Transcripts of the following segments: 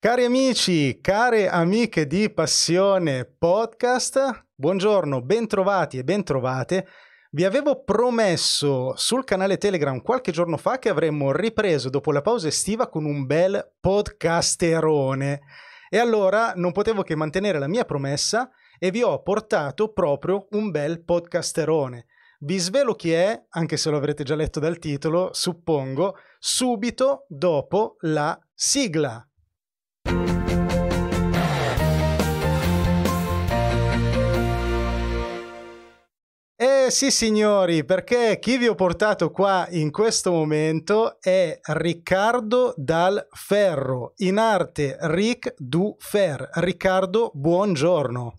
Cari amici, care amiche di Passione Podcast, buongiorno, bentrovati e bentrovate. Vi avevo promesso sul canale Telegram qualche giorno fa che avremmo ripreso dopo la pausa estiva con un bel podcasterone. E allora non potevo che mantenere la mia promessa e vi ho portato proprio un bel podcasterone. Vi svelo chi è, anche se lo avrete già letto dal titolo, suppongo, subito dopo la sigla. sì signori, perché chi vi ho portato qua in questo momento è Riccardo Dal Ferro, in arte Ric Du Fer. Riccardo, buongiorno.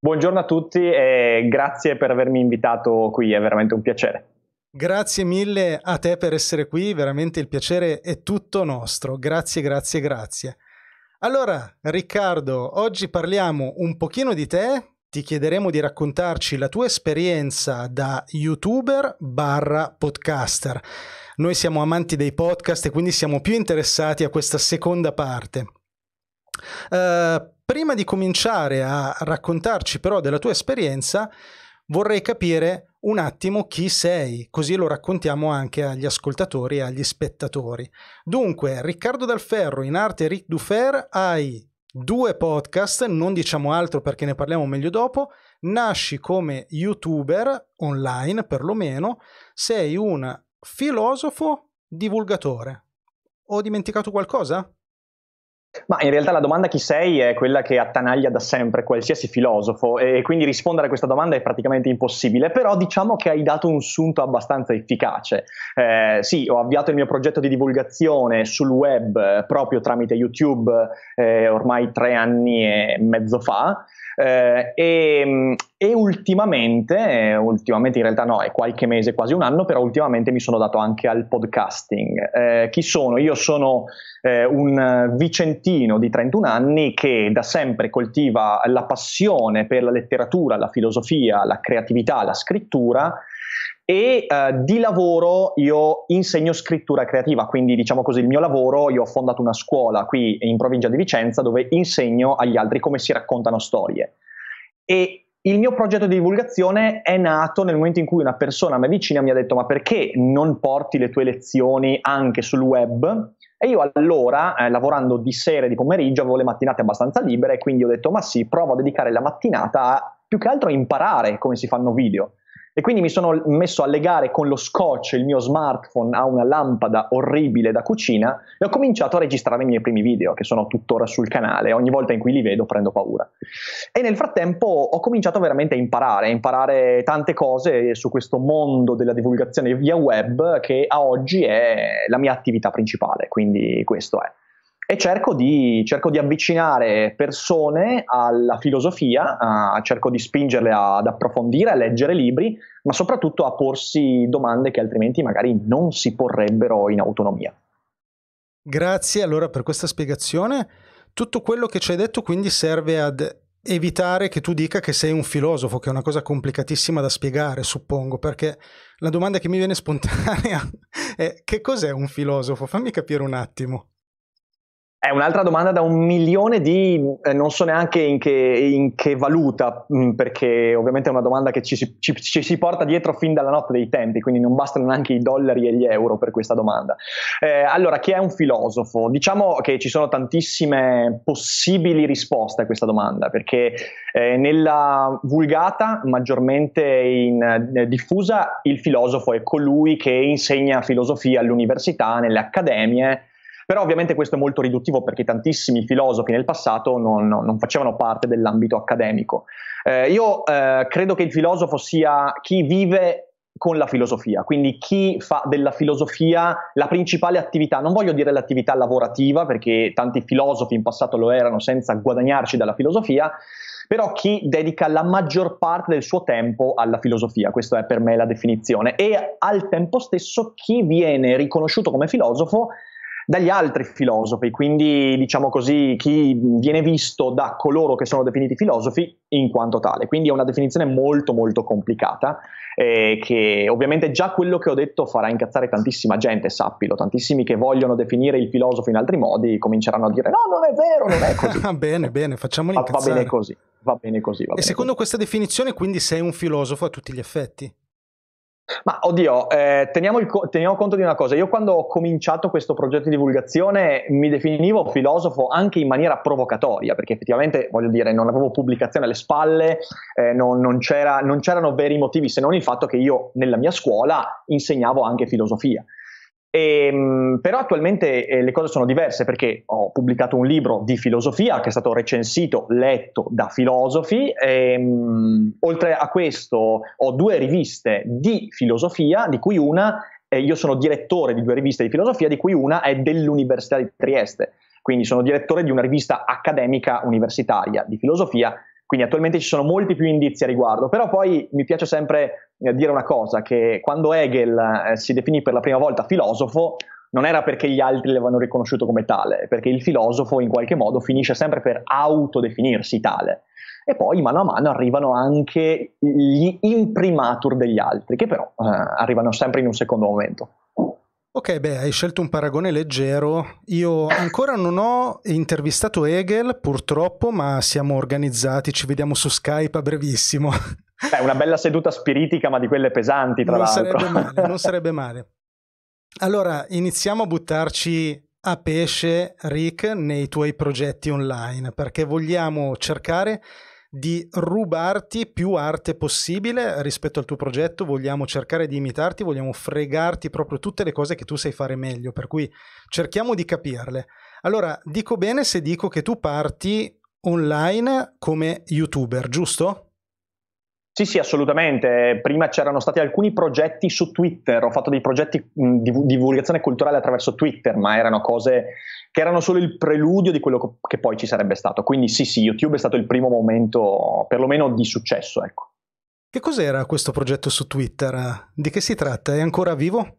Buongiorno a tutti e grazie per avermi invitato qui, è veramente un piacere. Grazie mille a te per essere qui, veramente il piacere è tutto nostro. Grazie, grazie, grazie. Allora, Riccardo, oggi parliamo un pochino di te, ti chiederemo di raccontarci la tua esperienza da youtuber barra podcaster. Noi siamo amanti dei podcast e quindi siamo più interessati a questa seconda parte. Uh, prima di cominciare a raccontarci però della tua esperienza, vorrei capire un attimo chi sei, così lo raccontiamo anche agli ascoltatori e agli spettatori. Dunque, Riccardo Dalferro, in arte Ric Dufer, hai due podcast, non diciamo altro perché ne parliamo meglio dopo, nasci come youtuber online perlomeno, sei un filosofo divulgatore. Ho dimenticato qualcosa? Ma in realtà la domanda chi sei è quella che attanaglia da sempre qualsiasi filosofo e quindi rispondere a questa domanda è praticamente impossibile, però diciamo che hai dato un sunto abbastanza efficace. Eh, sì, ho avviato il mio progetto di divulgazione sul web eh, proprio tramite YouTube eh, ormai tre anni e mezzo fa eh, e, mm, e ultimamente, ultimamente in realtà no, è qualche mese, quasi un anno, però ultimamente mi sono dato anche al podcasting. Eh, chi sono? Io sono eh, un vicentino di 31 anni che da sempre coltiva la passione per la letteratura, la filosofia, la creatività, la scrittura e eh, di lavoro io insegno scrittura creativa, quindi diciamo così il mio lavoro, io ho fondato una scuola qui in provincia di Vicenza dove insegno agli altri come si raccontano storie. E il mio progetto di divulgazione è nato nel momento in cui una persona a me vicina mi ha detto ma perché non porti le tue lezioni anche sul web? E io allora, eh, lavorando di sera e di pomeriggio, avevo le mattinate abbastanza libere e quindi ho detto ma sì, provo a dedicare la mattinata a più che altro a imparare come si fanno video. E quindi mi sono messo a legare con lo scotch il mio smartphone a una lampada orribile da cucina e ho cominciato a registrare i miei primi video, che sono tuttora sul canale. Ogni volta in cui li vedo prendo paura. E nel frattempo ho cominciato veramente a imparare, a imparare tante cose su questo mondo della divulgazione via web che a oggi è la mia attività principale. Quindi questo è e cerco di, cerco di, avvicinare persone alla filosofia, a, cerco di spingerle a, ad approfondire, a leggere libri, ma soprattutto a porsi domande che altrimenti magari non si porrebbero in autonomia. Grazie allora per questa spiegazione. Tutto quello che ci hai detto quindi serve ad evitare che tu dica che sei un filosofo, che è una cosa complicatissima da spiegare, suppongo, perché la domanda che mi viene spontanea è che cos'è un filosofo? Fammi capire un attimo. È un'altra domanda da un milione di, eh, non so neanche in che, in che valuta, mh, mm, perché ovviamente è una domanda che ci si, ci, ci si, porta dietro fin dalla notte dei tempi, quindi non bastano neanche i dollari e gli euro per questa domanda. Eh, allora, chi è un filosofo? Diciamo che ci sono tantissime possibili risposte a questa domanda, perché eh, nella vulgata, maggiormente in, eh, diffusa, il filosofo è colui che insegna filosofia all'università, nelle accademie, però ovviamente questo è molto riduttivo perché tantissimi filosofi nel passato non, non facevano parte dell'ambito accademico. Eh, io eh, credo che il filosofo sia chi vive con la filosofia, quindi chi fa della filosofia la principale attività, non voglio dire l'attività lavorativa perché tanti filosofi in passato lo erano senza guadagnarci dalla filosofia, però chi dedica la maggior parte del suo tempo alla filosofia, questa è per me la definizione, e al tempo stesso chi viene riconosciuto come filosofo dagli altri filosofi, quindi diciamo così chi viene visto da coloro che sono definiti filosofi in quanto tale. Quindi è una definizione molto molto complicata eh, che ovviamente già quello che ho detto farà incazzare tantissima gente, sappilo, tantissimi che vogliono definire il filosofo in altri modi cominceranno a dire no, non è vero, non è così. Ah, bene, eh, bene, facciamoli incazzare. va, bene così, va bene così. Va e bene secondo così. questa definizione quindi sei un filosofo a tutti gli effetti? Ma oddio, eh, teniamo, co- teniamo, conto di una cosa, io quando ho cominciato questo progetto di divulgazione mi definivo filosofo anche in maniera provocatoria, perché effettivamente, voglio dire, non avevo pubblicazione alle spalle, eh, non, non, c'era, non c'erano veri motivi se non il fatto che io nella mia scuola insegnavo anche filosofia. E, ehm, però attualmente eh, le cose sono diverse perché ho pubblicato un libro di filosofia che è stato recensito, letto da filosofi. E, ehm, mh, oltre a questo ho due riviste di filosofia, di cui una, eh, io sono direttore di due riviste di filosofia, di cui una è dell'Università di Trieste. Quindi sono direttore di una rivista accademica universitaria di filosofia quindi attualmente ci sono molti più indizi a riguardo, però poi mi piace sempre eh, dire una cosa, che quando Hegel eh, si definì per la prima volta filosofo, non era perché gli altri l'avevano riconosciuto come tale, perché il filosofo in qualche modo finisce sempre per autodefinirsi tale. E poi mano a mano arrivano anche gli imprimatur degli altri, che però eh, arrivano sempre in un secondo momento. Ok, beh, hai scelto un paragone leggero. Io ancora non ho intervistato Hegel, purtroppo, ma siamo organizzati, ci vediamo su Skype a brevissimo. Beh, una bella seduta spiritica, ma di quelle pesanti, tra non l'altro. Sarebbe male, non sarebbe male. Allora, iniziamo a buttarci a pesce, Rick, nei tuoi progetti online, perché vogliamo cercare di rubarti più arte possibile rispetto al tuo progetto, vogliamo cercare di imitarti, vogliamo fregarti proprio tutte le cose che tu sai fare meglio, per cui cerchiamo di capirle. Allora, dico bene se dico che tu parti online come youtuber, giusto? Sì, sì, assolutamente. Prima c'erano stati alcuni progetti su Twitter, ho fatto dei progetti di divulgazione culturale attraverso Twitter, ma erano cose che erano solo il preludio di quello che poi ci sarebbe stato. Quindi sì, sì, YouTube è stato il primo momento, perlomeno di successo, ecco. Che cos'era questo progetto su Twitter? Di che si tratta? È ancora vivo?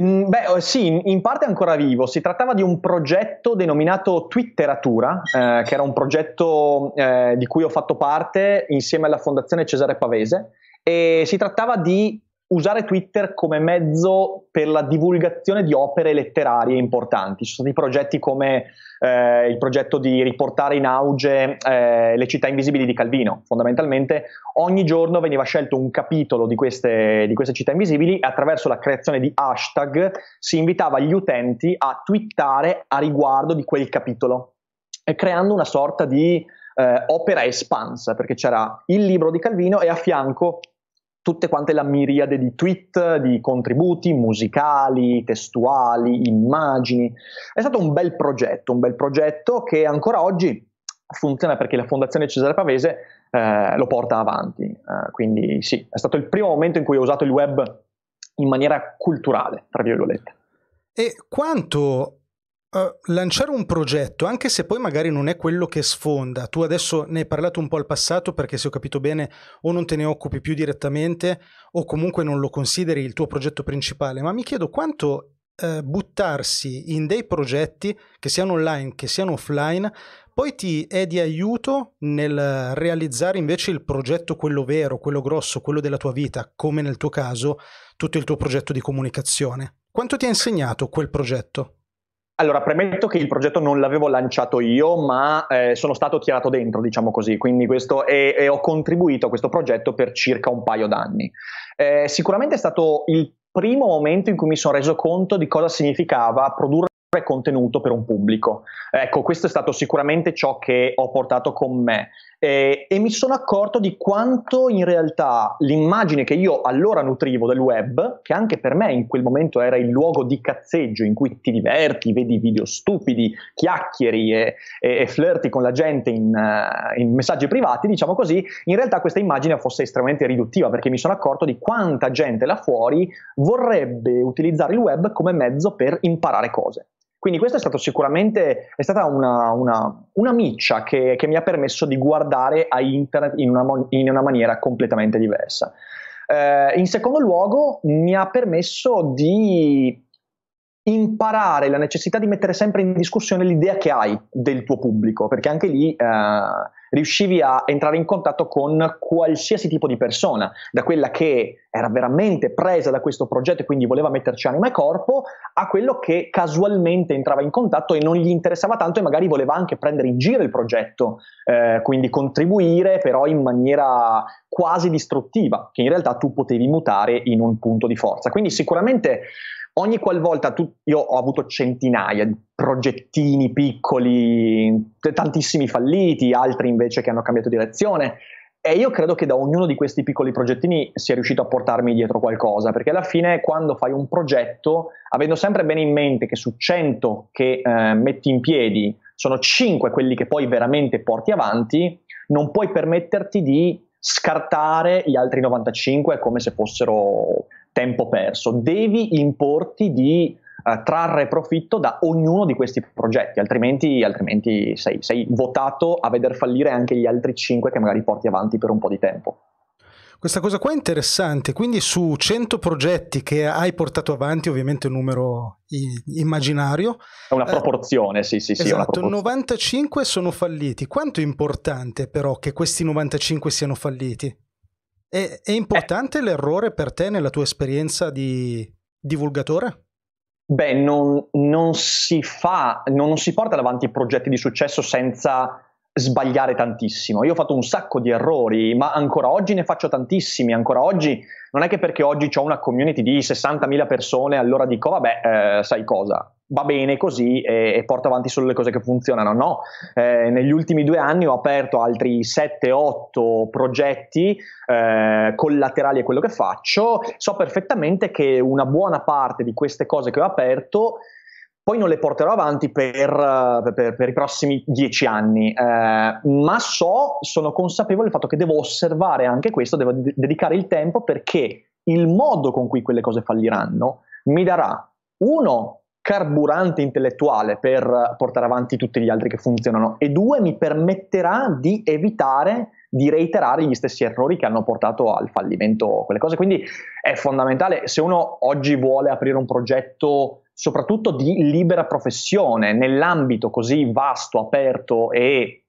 Mm, beh, eh, sì, in parte ancora vivo. Si trattava di un progetto denominato Twitteratura, eh, che era un progetto eh, di cui ho fatto parte insieme alla Fondazione Cesare Pavese. E si trattava di usare Twitter come mezzo per la divulgazione di opere letterarie importanti. Ci sono stati progetti come eh, il progetto di riportare in auge eh, le città invisibili di Calvino. Fondamentalmente ogni giorno veniva scelto un capitolo di queste, di queste città invisibili e attraverso la creazione di hashtag si invitava gli utenti a twittare a riguardo di quel capitolo, creando una sorta di eh, opera espansa, perché c'era il libro di Calvino e a fianco tutte quante la miriade di tweet, di contributi musicali, testuali, immagini. È stato un bel progetto, un bel progetto che ancora oggi funziona perché la Fondazione Cesare Pavese eh, lo porta avanti. Eh, quindi sì, è stato il primo momento in cui ho usato il web in maniera culturale, tra virgolette. E quanto eh, lanciare un progetto, anche se poi magari non è quello che sfonda, tu adesso ne hai parlato un po' al passato perché se ho capito bene o non te ne occupi più direttamente o comunque non lo consideri il tuo progetto principale, ma mi chiedo quanto uh, buttarsi in dei progetti che siano online, che siano offline, poi ti è di aiuto nel realizzare invece il progetto, quello vero, quello grosso, quello della tua vita, come nel tuo caso tutto il tuo progetto di comunicazione. Quanto ti ha insegnato quel progetto? Allora, premetto che il progetto non l'avevo lanciato io, ma eh, sono stato tirato dentro, diciamo così, quindi questo, e, e, ho contribuito a questo progetto per circa un paio d'anni. Eh, sicuramente è stato il primo momento in cui mi sono reso conto di cosa significava produrre contenuto per un pubblico. Ecco, questo è stato sicuramente ciò che ho portato con me eh, e mi sono accorto di quanto in realtà l'immagine che io allora nutrivo del web, che anche per me in quel momento era il luogo di cazzeggio in cui ti diverti, vedi video stupidi, chiacchieri e, e, e flirti con la gente in, uh, in messaggi privati, diciamo così, in realtà questa immagine fosse estremamente riduttiva perché mi sono accorto di quanta gente là fuori vorrebbe utilizzare il web come mezzo per imparare cose. Quindi questa è stata sicuramente è stata una, una, una miccia che, che, mi ha permesso di guardare a internet in una, in una maniera completamente diversa. Eh, in secondo luogo mi ha permesso di imparare la necessità di mettere sempre in discussione l'idea che hai del tuo pubblico, perché anche lì eh, riuscivi a entrare in contatto con qualsiasi tipo di persona, da quella che era veramente presa da questo progetto e quindi voleva metterci anima e corpo, a quello che casualmente entrava in contatto e non gli interessava tanto e magari voleva anche prendere in giro il progetto, eh, quindi contribuire però in maniera quasi distruttiva, che in realtà tu potevi mutare in un punto di forza. Quindi sicuramente ogni qualvolta tu, io ho avuto centinaia di progettini piccoli, tantissimi falliti, altri invece che hanno cambiato direzione. E io credo che da ognuno di questi piccoli progettini sia riuscito a portarmi dietro qualcosa, perché alla fine quando fai un progetto, avendo sempre bene in mente che su 100 che eh, metti in piedi sono 5 quelli che poi veramente porti avanti, non puoi permetterti di scartare gli altri 95 come se fossero tempo perso, devi importi di eh, trarre profitto da ognuno di questi progetti, altrimenti, altrimenti sei, sei votato a veder fallire anche gli altri 5 che magari porti avanti per un po' di tempo. Questa cosa qua è interessante, quindi su 100 progetti che hai portato avanti, ovviamente un numero immaginario. È una eh, proporzione, eh, sì, sì, sì. Esatto, 95 sono falliti. Quanto è importante però che questi 95 siano falliti? È, è importante eh. l'errore per te nella tua esperienza di divulgatore? Beh, non, non si fa, non, non si porta davanti progetti di successo senza sbagliare tantissimo. Io ho fatto un sacco di errori, ma ancora oggi ne faccio tantissimi. Ancora oggi non è che perché oggi ho una community di 60.000 persone, allora dico, vabbè, eh, sai cosa, va bene così e, e, porto avanti solo le cose che funzionano. No, eh, negli ultimi due anni ho aperto altri 7-8 progetti eh, collaterali a quello che faccio. So perfettamente che una buona parte di queste cose che ho aperto poi non le porterò avanti eh, per, per, per i prossimi dieci anni, eh, ma so, sono consapevole del fatto che devo osservare anche questo, devo dedicare il tempo perché il modo con cui quelle cose falliranno mi darà uno carburante intellettuale per portare avanti tutti gli altri che funzionano e due mi permetterà di evitare di reiterare gli stessi errori che hanno portato al fallimento quelle cose. Quindi è fondamentale se uno oggi vuole aprire un progetto soprattutto di libera professione, nell'ambito così vasto, aperto e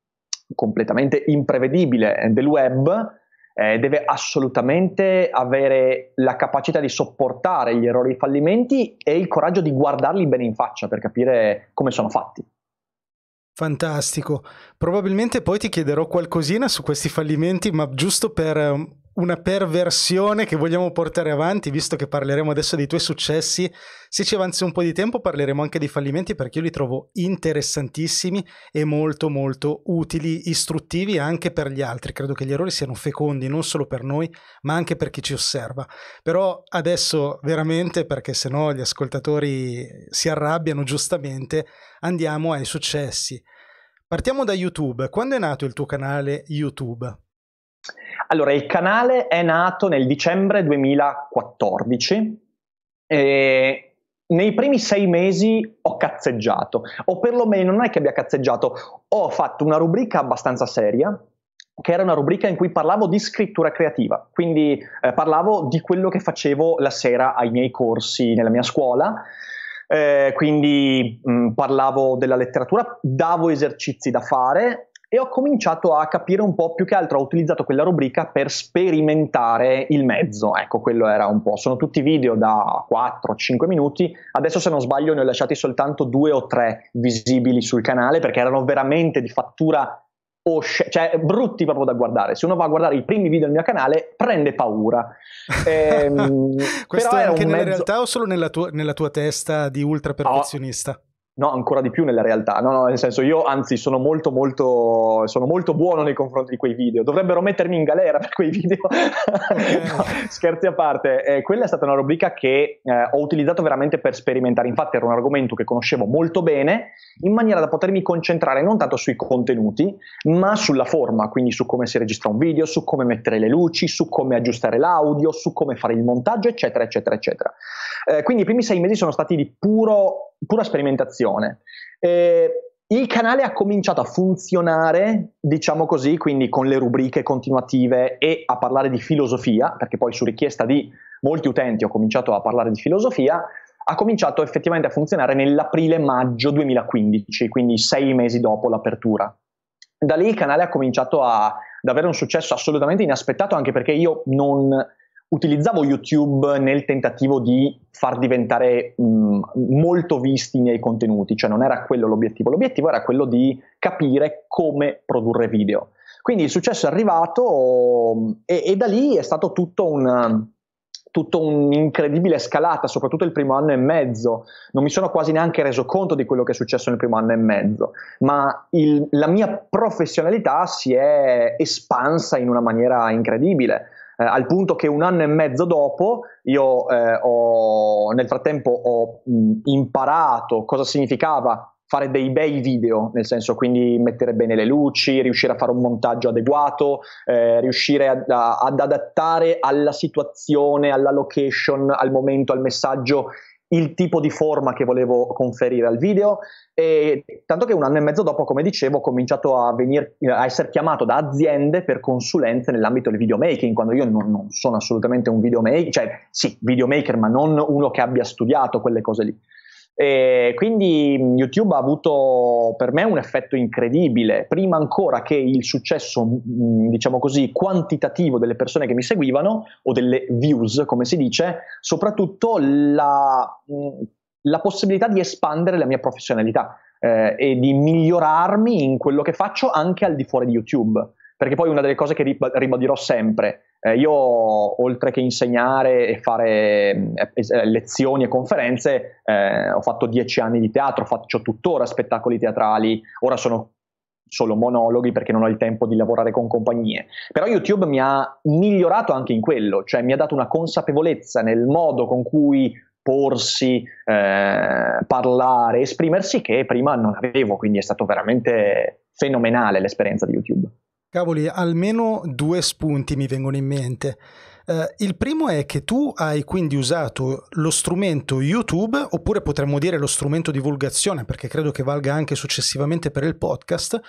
completamente imprevedibile del web, eh, deve assolutamente avere la capacità di sopportare gli errori e i fallimenti e il coraggio di guardarli bene in faccia per capire come sono fatti. Fantastico. Probabilmente poi ti chiederò qualcosina su questi fallimenti, ma giusto per ehm, una perversione che vogliamo portare avanti, visto che parleremo adesso dei tuoi successi. Se ci avanzi un po' di tempo parleremo anche dei fallimenti perché io li trovo interessantissimi e molto molto utili, istruttivi anche per gli altri. Credo che gli errori siano fecondi non solo per noi, ma anche per chi ci osserva. Però adesso veramente, perché sennò gli ascoltatori si arrabbiano giustamente, andiamo ai successi. Partiamo da YouTube. Quando è nato il tuo canale YouTube? Allora, il canale è nato nel dicembre 2014 e nei primi sei mesi ho cazzeggiato, o perlomeno non è che abbia cazzeggiato, ho fatto una rubrica abbastanza seria, che era una rubrica in cui parlavo di scrittura creativa, quindi eh, parlavo di quello che facevo la sera ai miei corsi nella mia scuola, eh, quindi mh, mm, parlavo della letteratura, davo esercizi da fare e ho cominciato a capire un po' più che altro, ho utilizzato quella rubrica per sperimentare il mezzo, ecco quello era un po', sono tutti video da 4-5 minuti, adesso se non sbaglio ne ho lasciati soltanto due o tre visibili sul canale perché erano veramente di fattura Osce, cioè brutti proprio da guardare. Se uno va a guardare i primi video del mio canale, prende paura. Ehm, Questo è anche nella mezzo... realtà o solo nella tua, nella tua testa di ultra perfezionista? Oh. No, ancora di più nella realtà. No, no, nel senso io anzi sono molto molto sono molto buono nei confronti di quei video. Dovrebbero mettermi in galera per quei video. no, scherzi a parte, eh, quella è stata una rubrica che eh, ho utilizzato veramente per sperimentare. Infatti era un argomento che conoscevo molto bene, in maniera da potermi concentrare non tanto sui contenuti, ma sulla forma, quindi su come si registra un video, su come mettere le luci, su come aggiustare l'audio, su come fare il montaggio, eccetera, eccetera, eccetera. Eh, quindi i primi sei mesi sono stati di puro pura sperimentazione. Eh, il canale ha cominciato a funzionare, diciamo così, quindi con le rubriche continuative e a parlare di filosofia, perché poi su richiesta di molti utenti ho cominciato a parlare di filosofia, ha cominciato effettivamente a funzionare nell'aprile-maggio 2015, quindi sei mesi dopo l'apertura. Da lì il canale ha cominciato a, ad avere un successo assolutamente inaspettato, anche perché io non utilizzavo YouTube nel tentativo di far diventare mh, molto visti i miei contenuti, cioè non era quello l'obiettivo, l'obiettivo era quello di capire come produrre video. Quindi il successo è arrivato e, e da lì è stato tutto un, tutto un'incredibile scalata, soprattutto il primo anno e mezzo. Non mi sono quasi neanche reso conto di quello che è successo nel primo anno e mezzo, ma il, la mia professionalità si è espansa in una maniera incredibile eh, al punto che un anno e mezzo dopo io eh, ho, nel frattempo ho mh, imparato cosa significava fare dei bei video, nel senso quindi mettere bene le luci, riuscire a fare un montaggio adeguato, eh, riuscire ad, ad adattare alla situazione, alla location, al momento, al messaggio il tipo di forma che volevo conferire al video e tanto che un anno e mezzo dopo, come dicevo, ho cominciato a, venir, a essere chiamato da aziende per consulenze nell'ambito del videomaking, quando io non, non sono assolutamente un videomaker, cioè sì, videomaker, ma non uno che abbia studiato quelle cose lì. E quindi YouTube ha avuto per me un effetto incredibile, prima ancora che il successo, diciamo così, quantitativo delle persone che mi seguivano o delle views, come si dice, soprattutto la, la possibilità di espandere la mia professionalità eh, e di migliorarmi in quello che faccio anche al di fuori di YouTube perché poi una delle cose che ribadirò sempre, eh, io oltre che insegnare e fare eh, eh, lezioni e conferenze, eh, ho fatto dieci anni di teatro, faccio tuttora spettacoli teatrali, ora sono solo monologhi perché non ho il tempo di lavorare con compagnie, però YouTube mi ha migliorato anche in quello, cioè mi ha dato una consapevolezza nel modo con cui porsi, eh, parlare, esprimersi che prima non avevo, quindi è stato veramente fenomenale l'esperienza di YouTube. Cavoli, almeno due spunti mi vengono in mente. Eh, il primo è che tu hai quindi usato lo strumento YouTube, oppure potremmo dire lo strumento divulgazione, perché credo che valga anche successivamente per il podcast,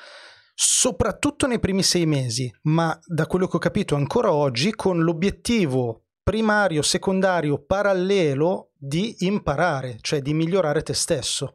soprattutto nei primi sei mesi, ma da quello che ho capito ancora oggi con l'obiettivo primario, secondario, parallelo di imparare, cioè di migliorare te stesso.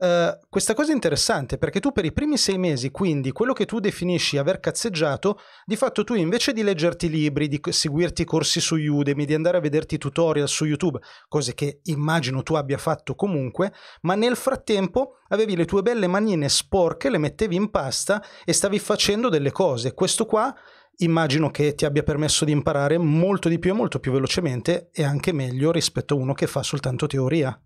Eh, questa cosa è interessante perché tu per i primi sei mesi, quindi quello che tu definisci aver cazzeggiato, di fatto tu invece di leggerti libri, di seguirti corsi su Udemy, di andare a vederti tutorial su YouTube, cose che immagino tu abbia fatto comunque, ma nel frattempo avevi le tue belle manine sporche, le mettevi in pasta e stavi facendo delle cose. Questo qua immagino che ti abbia permesso di imparare molto di più e molto più velocemente e anche meglio rispetto a uno che fa soltanto teoria.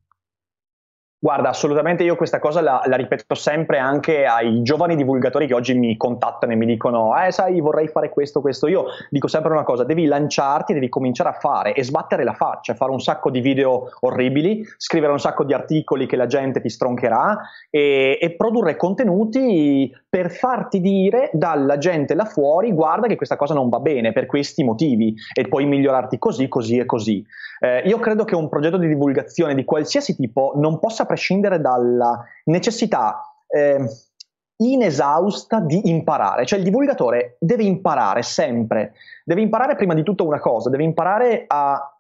Guarda, assolutamente io questa cosa la, la, ripeto sempre anche ai giovani divulgatori che oggi mi contattano e mi dicono, eh sai, vorrei fare questo, questo. Io dico sempre una cosa, devi lanciarti, devi cominciare a fare e sbattere la faccia, cioè fare un sacco di video orribili, scrivere un sacco di articoli che la gente ti stroncherà e, e produrre contenuti per farti dire dalla gente là fuori guarda che questa cosa non va bene per questi motivi e puoi migliorarti così, così e così. Eh, io credo che un progetto di divulgazione di qualsiasi tipo non possa prescindere dalla necessità eh, inesausta di imparare, cioè il divulgatore deve imparare sempre, deve imparare prima di tutto una cosa, deve imparare a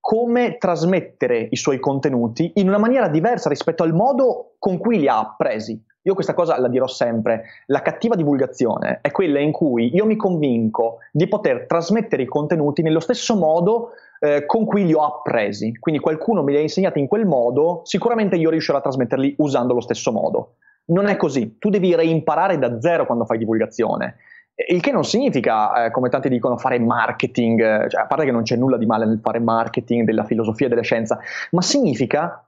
come trasmettere i suoi contenuti in una maniera diversa rispetto al modo con cui li ha appresi io questa cosa la dirò sempre, la cattiva divulgazione è quella in cui io mi convinco di poter trasmettere i contenuti nello stesso modo eh, con cui li ho appresi. Quindi qualcuno mi li ha insegnati in quel modo, sicuramente io riuscirò a trasmetterli usando lo stesso modo. Non è così, tu devi reimparare da zero quando fai divulgazione. Il che non significa, eh, come tanti dicono, fare marketing, eh, cioè, a parte che non c'è nulla di male nel fare marketing della filosofia e della scienza, ma significa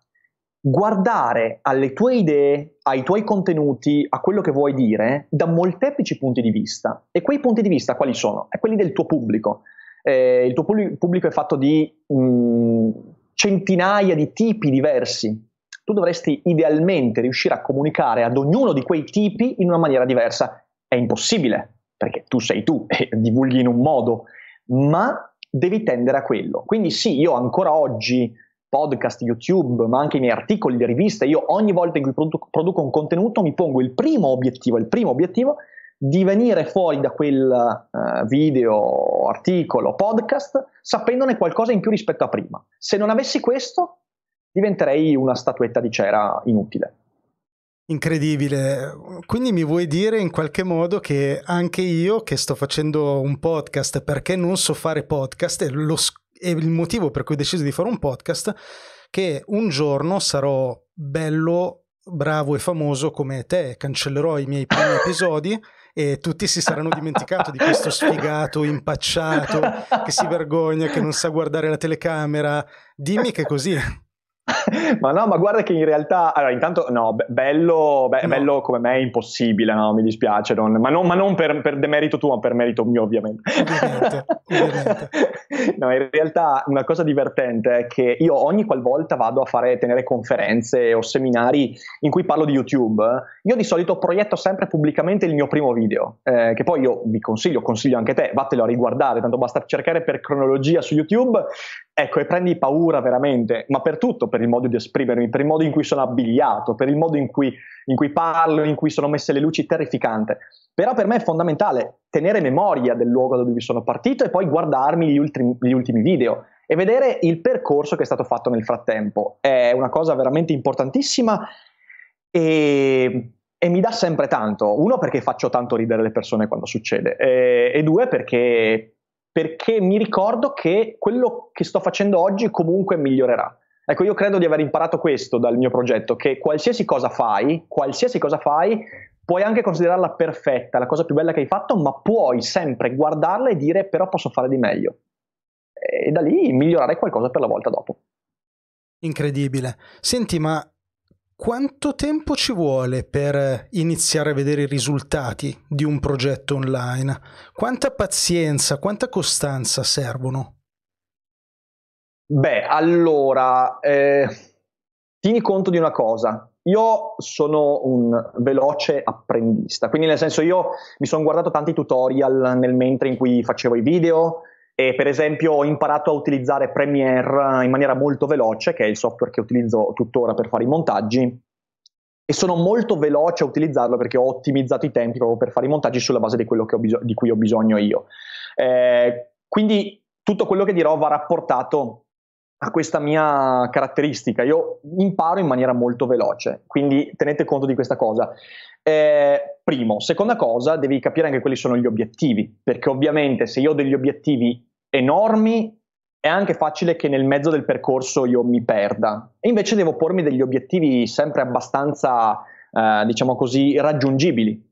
guardare alle tue idee, ai tuoi contenuti, a quello che vuoi dire da molteplici punti di vista. E quei punti di vista quali sono? È quelli del tuo pubblico. Eh, il tuo pubblico è fatto di mh, mm, centinaia di tipi diversi. Tu dovresti idealmente riuscire a comunicare ad ognuno di quei tipi in una maniera diversa. È impossibile, perché tu sei tu e divulghi in un modo, ma devi tendere a quello. Quindi sì, io ancora oggi podcast, YouTube, ma anche i miei articoli le riviste, io ogni volta in cui produ- produco un contenuto mi pongo il primo obiettivo, il primo obiettivo di venire fuori da quel uh, video, articolo, podcast, sapendone qualcosa in più rispetto a prima. Se non avessi questo, diventerei una statuetta di cera inutile. Incredibile, quindi mi vuoi dire in qualche modo che anche io che sto facendo un podcast perché non so fare podcast e lo, sc- è il motivo per cui ho deciso di fare un podcast, che un giorno sarò bello, bravo e famoso come te, cancellerò i miei primi episodi e tutti si saranno dimenticati di questo sfigato, impacciato, che si vergogna, che non sa guardare la telecamera. Dimmi che è così. ma no, ma guarda che in realtà, allora intanto no, bello, be- no. bello come me è impossibile, no, mi dispiace, non, ma non, ma non per, per, demerito tuo, ma per merito mio ovviamente. ovviamente, ovviamente. no, in realtà una cosa divertente è che io ogni qualvolta vado a fare, tenere conferenze o seminari in cui parlo di YouTube, io di solito proietto sempre pubblicamente il mio primo video, eh, che poi io vi consiglio, consiglio anche te, vattelo a riguardare, tanto basta cercare per cronologia su YouTube, Ecco, e prendi paura veramente, ma per tutto, per il modo di esprimermi, per il modo in cui sono abbigliato, per il modo in cui, in cui parlo, in cui sono messe le luci, terrificante. Però per me è fondamentale tenere memoria del luogo da dove sono partito e poi guardarmi gli ultimi, gli ultimi video e vedere il percorso che è stato fatto nel frattempo. È una cosa veramente importantissima e, e mi dà sempre tanto. Uno perché faccio tanto ridere le persone quando succede e, eh, e due perché perché mi ricordo che quello che sto facendo oggi comunque migliorerà. Ecco, io credo di aver imparato questo dal mio progetto, che qualsiasi cosa fai, qualsiasi cosa fai, puoi anche considerarla perfetta, la cosa più bella che hai fatto, ma puoi sempre guardarla e dire però posso fare di meglio. E da lì migliorare qualcosa per la volta dopo. Incredibile. Senti, ma quanto tempo ci vuole per iniziare a vedere i risultati di un progetto online? Quanta pazienza, quanta costanza servono? Beh, allora, eh, tieni conto di una cosa. Io sono un veloce apprendista, quindi nel senso io mi sono guardato tanti tutorial nel mentre in cui facevo i video, e per esempio ho imparato a utilizzare Premiere eh, in maniera molto veloce, che è il software che utilizzo tuttora per fare i montaggi, e sono molto veloce a utilizzarlo perché ho ottimizzato i tempi proprio per fare i montaggi sulla base di quello bisog- di cui ho bisogno io. Eh, quindi tutto quello che dirò va rapportato ha questa mia caratteristica, io imparo in maniera molto veloce, quindi tenete conto di questa cosa. Eh, primo, seconda cosa, devi capire anche quali sono gli obiettivi, perché ovviamente se io ho degli obiettivi enormi è anche facile che nel mezzo del percorso io mi perda e invece devo pormi degli obiettivi sempre abbastanza, eh, diciamo così, raggiungibili.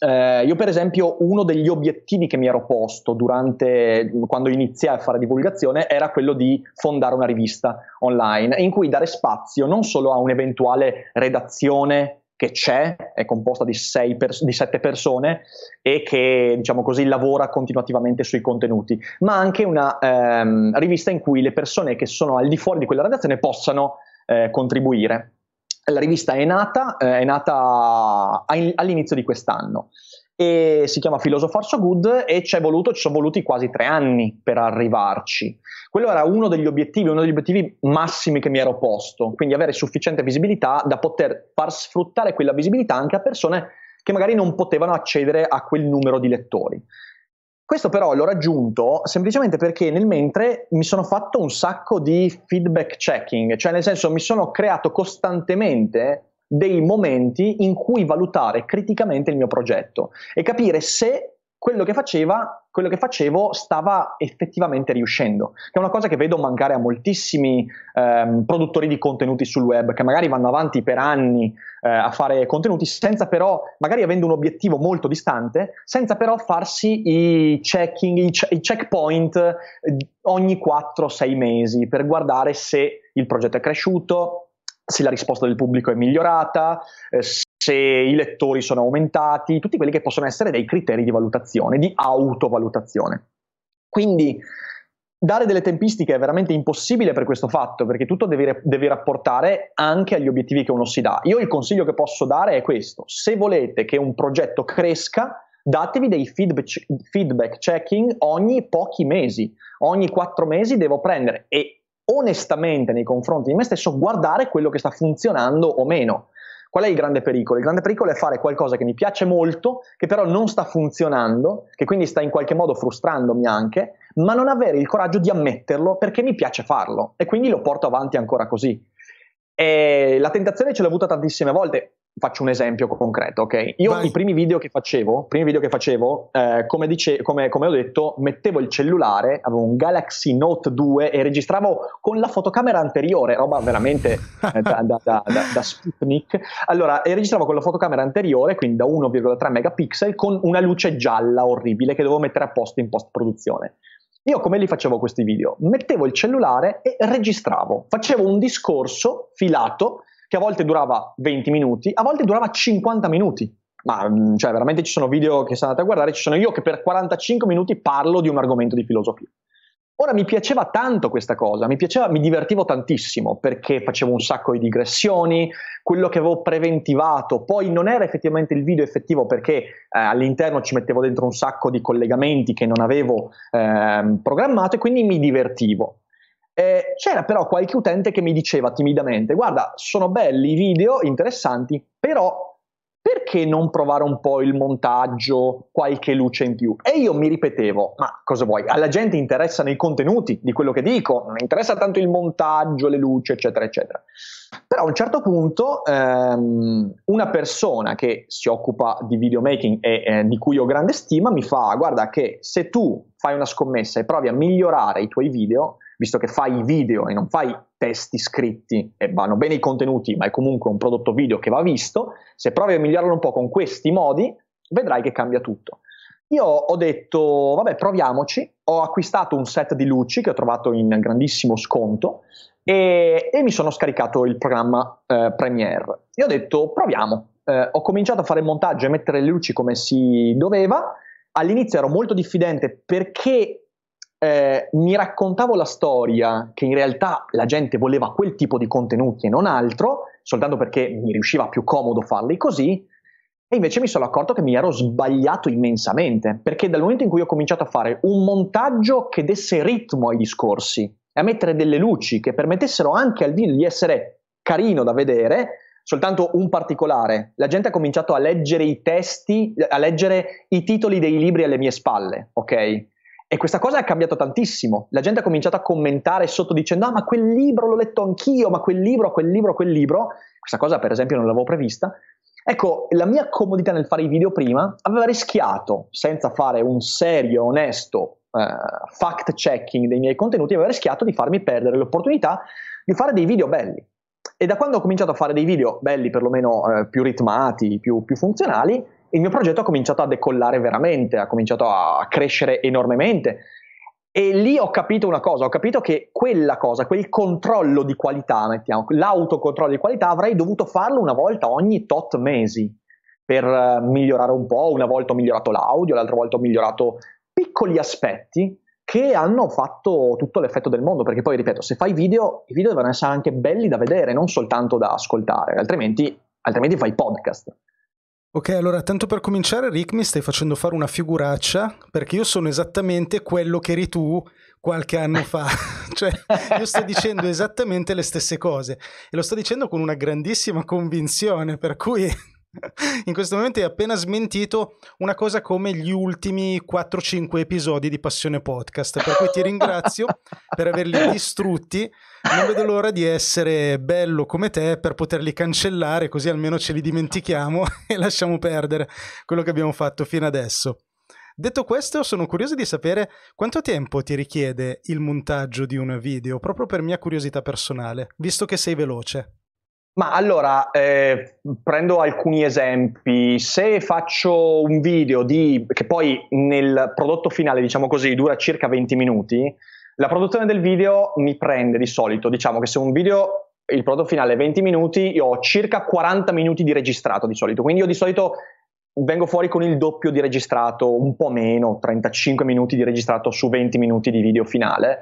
Eh, io per esempio uno degli obiettivi che mi ero posto durante quando iniziai a fare divulgazione era quello di fondare una rivista online in cui dare spazio non solo a un'eventuale redazione che c'è, è composta di, pers- di, sette persone e che diciamo così lavora continuativamente sui contenuti, ma anche una ehm, rivista in cui le persone che sono al di fuori di quella redazione possano eh, contribuire la rivista è nata, eh, è nata all'inizio di quest'anno e si chiama Philosopher So Good e ci, voluto, ci sono voluti quasi tre anni per arrivarci. Quello era uno degli obiettivi, uno degli obiettivi massimi che mi ero posto, quindi avere sufficiente visibilità da poter far sfruttare quella visibilità anche a persone che magari non potevano accedere a quel numero di lettori. Questo però l'ho raggiunto semplicemente perché nel mentre mi sono fatto un sacco di feedback checking, cioè nel senso mi sono creato costantemente dei momenti in cui valutare criticamente il mio progetto e capire se quello che, faceva, quello che facevo stava effettivamente riuscendo, che è una cosa che vedo mancare a moltissimi ehm, produttori di contenuti sul web, che magari vanno avanti per anni eh, a fare contenuti senza però, magari avendo un obiettivo molto distante, senza però farsi i checking, i, i checkpoint eh, ogni 4-6 mesi per guardare se il progetto è cresciuto, se la risposta del pubblico è migliorata, eh, se i lettori sono aumentati, tutti quelli che possono essere dei criteri di valutazione, di autovalutazione. Quindi dare delle tempistiche è veramente impossibile per questo fatto, perché tutto devi, devi, rapportare anche agli obiettivi che uno si dà. Io il consiglio che posso dare è questo: se volete che un progetto cresca, datevi dei feedback, feedback checking ogni pochi mesi. Ogni quattro mesi devo prendere e onestamente nei confronti di me stesso guardare quello che sta funzionando o meno. Qual è il grande pericolo? Il grande pericolo è fare qualcosa che mi piace molto, che però non sta funzionando, che quindi sta in qualche modo frustrandomi anche, ma non avere il coraggio di ammetterlo perché mi piace farlo e quindi lo porto avanti ancora così. E la tentazione ce l'ho avuta tantissime volte, faccio un esempio concreto, ok? Io Vai. i primi video che facevo, video che facevo eh, come, dice, come, come, ho detto, mettevo il cellulare, avevo un Galaxy Note 2 e registravo con la fotocamera anteriore, roba veramente eh, da, da, da, da, Sputnik. Allora, e registravo con la fotocamera anteriore, quindi da 1,3 megapixel, con una luce gialla orribile che dovevo mettere a posto in post-produzione. Io come li facevo questi video? Mettevo il cellulare e registravo, facevo un discorso filato che a volte durava 20 minuti, a volte durava 50 minuti. Ma mm, cioè, veramente ci sono video che sono andate a guardare, ci sono io che per 45 minuti parlo di un argomento di filosofia. Ora mi piaceva tanto questa cosa, mi, piaceva, mi divertivo tantissimo perché facevo un sacco di digressioni, quello che avevo preventivato, poi non era effettivamente il video effettivo perché eh, all'interno ci mettevo dentro un sacco di collegamenti che non avevo eh, programmato e quindi mi divertivo. Eh, c'era però qualche utente che mi diceva timidamente, guarda, sono belli i video, interessanti, però perché non provare un po' il montaggio, qualche luce in più? E io mi ripetevo, ma cosa vuoi? Alla gente interessano i contenuti di quello che dico, non interessa tanto il montaggio, le luci, eccetera, eccetera. Però a un certo punto ehm, una persona che si occupa di videomaking e eh, di cui ho grande stima mi fa, guarda che se tu fai una scommessa e provi a migliorare i tuoi video, visto che fai video e non fai testi scritti e vanno bene i contenuti, ma è comunque un prodotto video che va visto, se provi a migliorarlo un po' con questi modi, vedrai che cambia tutto. Io ho detto, vabbè, proviamoci, ho acquistato un set di luci che ho trovato in grandissimo sconto e, e mi sono scaricato il programma eh, Premiere e ho detto, proviamo. Eh, ho cominciato a fare il montaggio e mettere le luci come si doveva. All'inizio ero molto diffidente perché eh, mi raccontavo la storia che in realtà la gente voleva quel tipo di contenuti e non altro, soltanto perché mi riusciva più comodo farli così, e invece mi sono accorto che mi ero sbagliato immensamente, perché dal momento in cui ho cominciato a fare un montaggio che desse ritmo ai discorsi e a mettere delle luci che permettessero anche al video di essere carino da vedere, soltanto un particolare, la gente ha cominciato a leggere i testi, a leggere i titoli dei libri alle mie spalle, ok? E questa cosa è cambiato tantissimo. La gente ha cominciato a commentare sotto dicendo: Ah, ma quel libro l'ho letto anch'io, ma quel libro, quel libro, quel libro. Questa cosa, per esempio, non l'avevo prevista. Ecco, la mia comodità nel fare i video prima aveva rischiato, senza fare un serio, onesto eh, fact checking dei miei contenuti, aveva rischiato di farmi perdere l'opportunità di fare dei video belli. E da quando ho cominciato a fare dei video belli, perlomeno eh, più ritmati, più, più funzionali, il mio progetto ha cominciato a decollare veramente, ha cominciato a crescere enormemente. E lì ho capito una cosa, ho capito che quella cosa, quel controllo di qualità, mettiamo, l'autocontrollo di qualità, avrei dovuto farlo una volta ogni tot mesi per eh, migliorare un po', una volta ho migliorato l'audio, l'altra volta ho migliorato piccoli aspetti che hanno fatto tutto l'effetto del mondo, perché poi ripeto, se fai video, i video devono essere anche belli da vedere, non soltanto da ascoltare, altrimenti, altrimenti fai podcast. Ok, allora tanto per cominciare, Rick, mi stai facendo fare una figuraccia perché io sono esattamente quello che eri tu qualche anno fa. cioè, io sto dicendo esattamente le stesse cose e lo sto dicendo con una grandissima convinzione, per cui in questo momento hai appena smentito una cosa come gli ultimi 4-5 episodi di Passione Podcast, per cui ti ringrazio per averli distrutti, non vedo l'ora di essere bello come te per poterli cancellare così almeno ce li dimentichiamo e lasciamo perdere quello che abbiamo fatto fino adesso. Detto questo, sono curioso di sapere quanto tempo ti richiede il montaggio di un video, proprio per mia curiosità personale, visto che sei veloce. Ma allora, eh, prendo alcuni esempi. Se faccio un video di, che poi nel prodotto finale, diciamo così, dura circa 20 minuti, la produzione del video mi prende di solito. Diciamo che se un video, il prodotto finale è 20 minuti, io ho circa 40 minuti di registrato di solito. Quindi io di solito vengo fuori con il doppio di registrato, un po' meno, 35 minuti di registrato su 20 minuti di video finale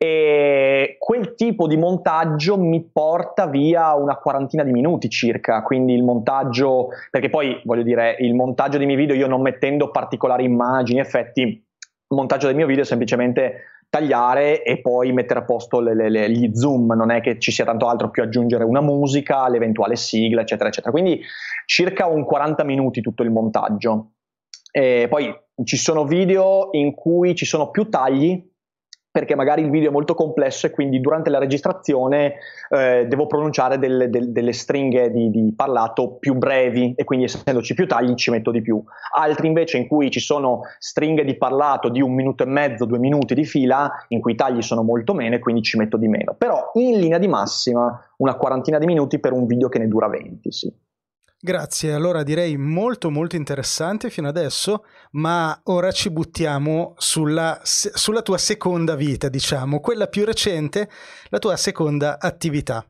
e quel tipo di montaggio mi porta via una quarantina di minuti circa, quindi il montaggio, perché poi voglio dire, il montaggio dei miei video, io non mettendo particolari immagini, effetti, il montaggio del mio video è semplicemente tagliare e poi mettere a posto le, le, le, gli zoom, non è che ci sia tanto altro più aggiungere una musica, l'eventuale sigla, eccetera, eccetera. Quindi circa un 40 minuti tutto il montaggio. E poi ci sono video in cui ci sono più tagli perché magari il video è molto complesso e quindi durante la registrazione eh, devo pronunciare delle, delle, delle stringhe di, di, parlato più brevi e quindi essendoci più tagli ci metto di più. Altri invece in cui ci sono stringhe di parlato di un minuto e mezzo, due minuti di fila, in cui i tagli sono molto meno e quindi ci metto di meno. Però in linea di massima una quarantina di minuti per un video che ne dura 20, sì. Grazie, allora direi molto molto interessante fino adesso, ma ora ci buttiamo sulla, sulla tua seconda vita, diciamo, quella più recente, la tua seconda attività.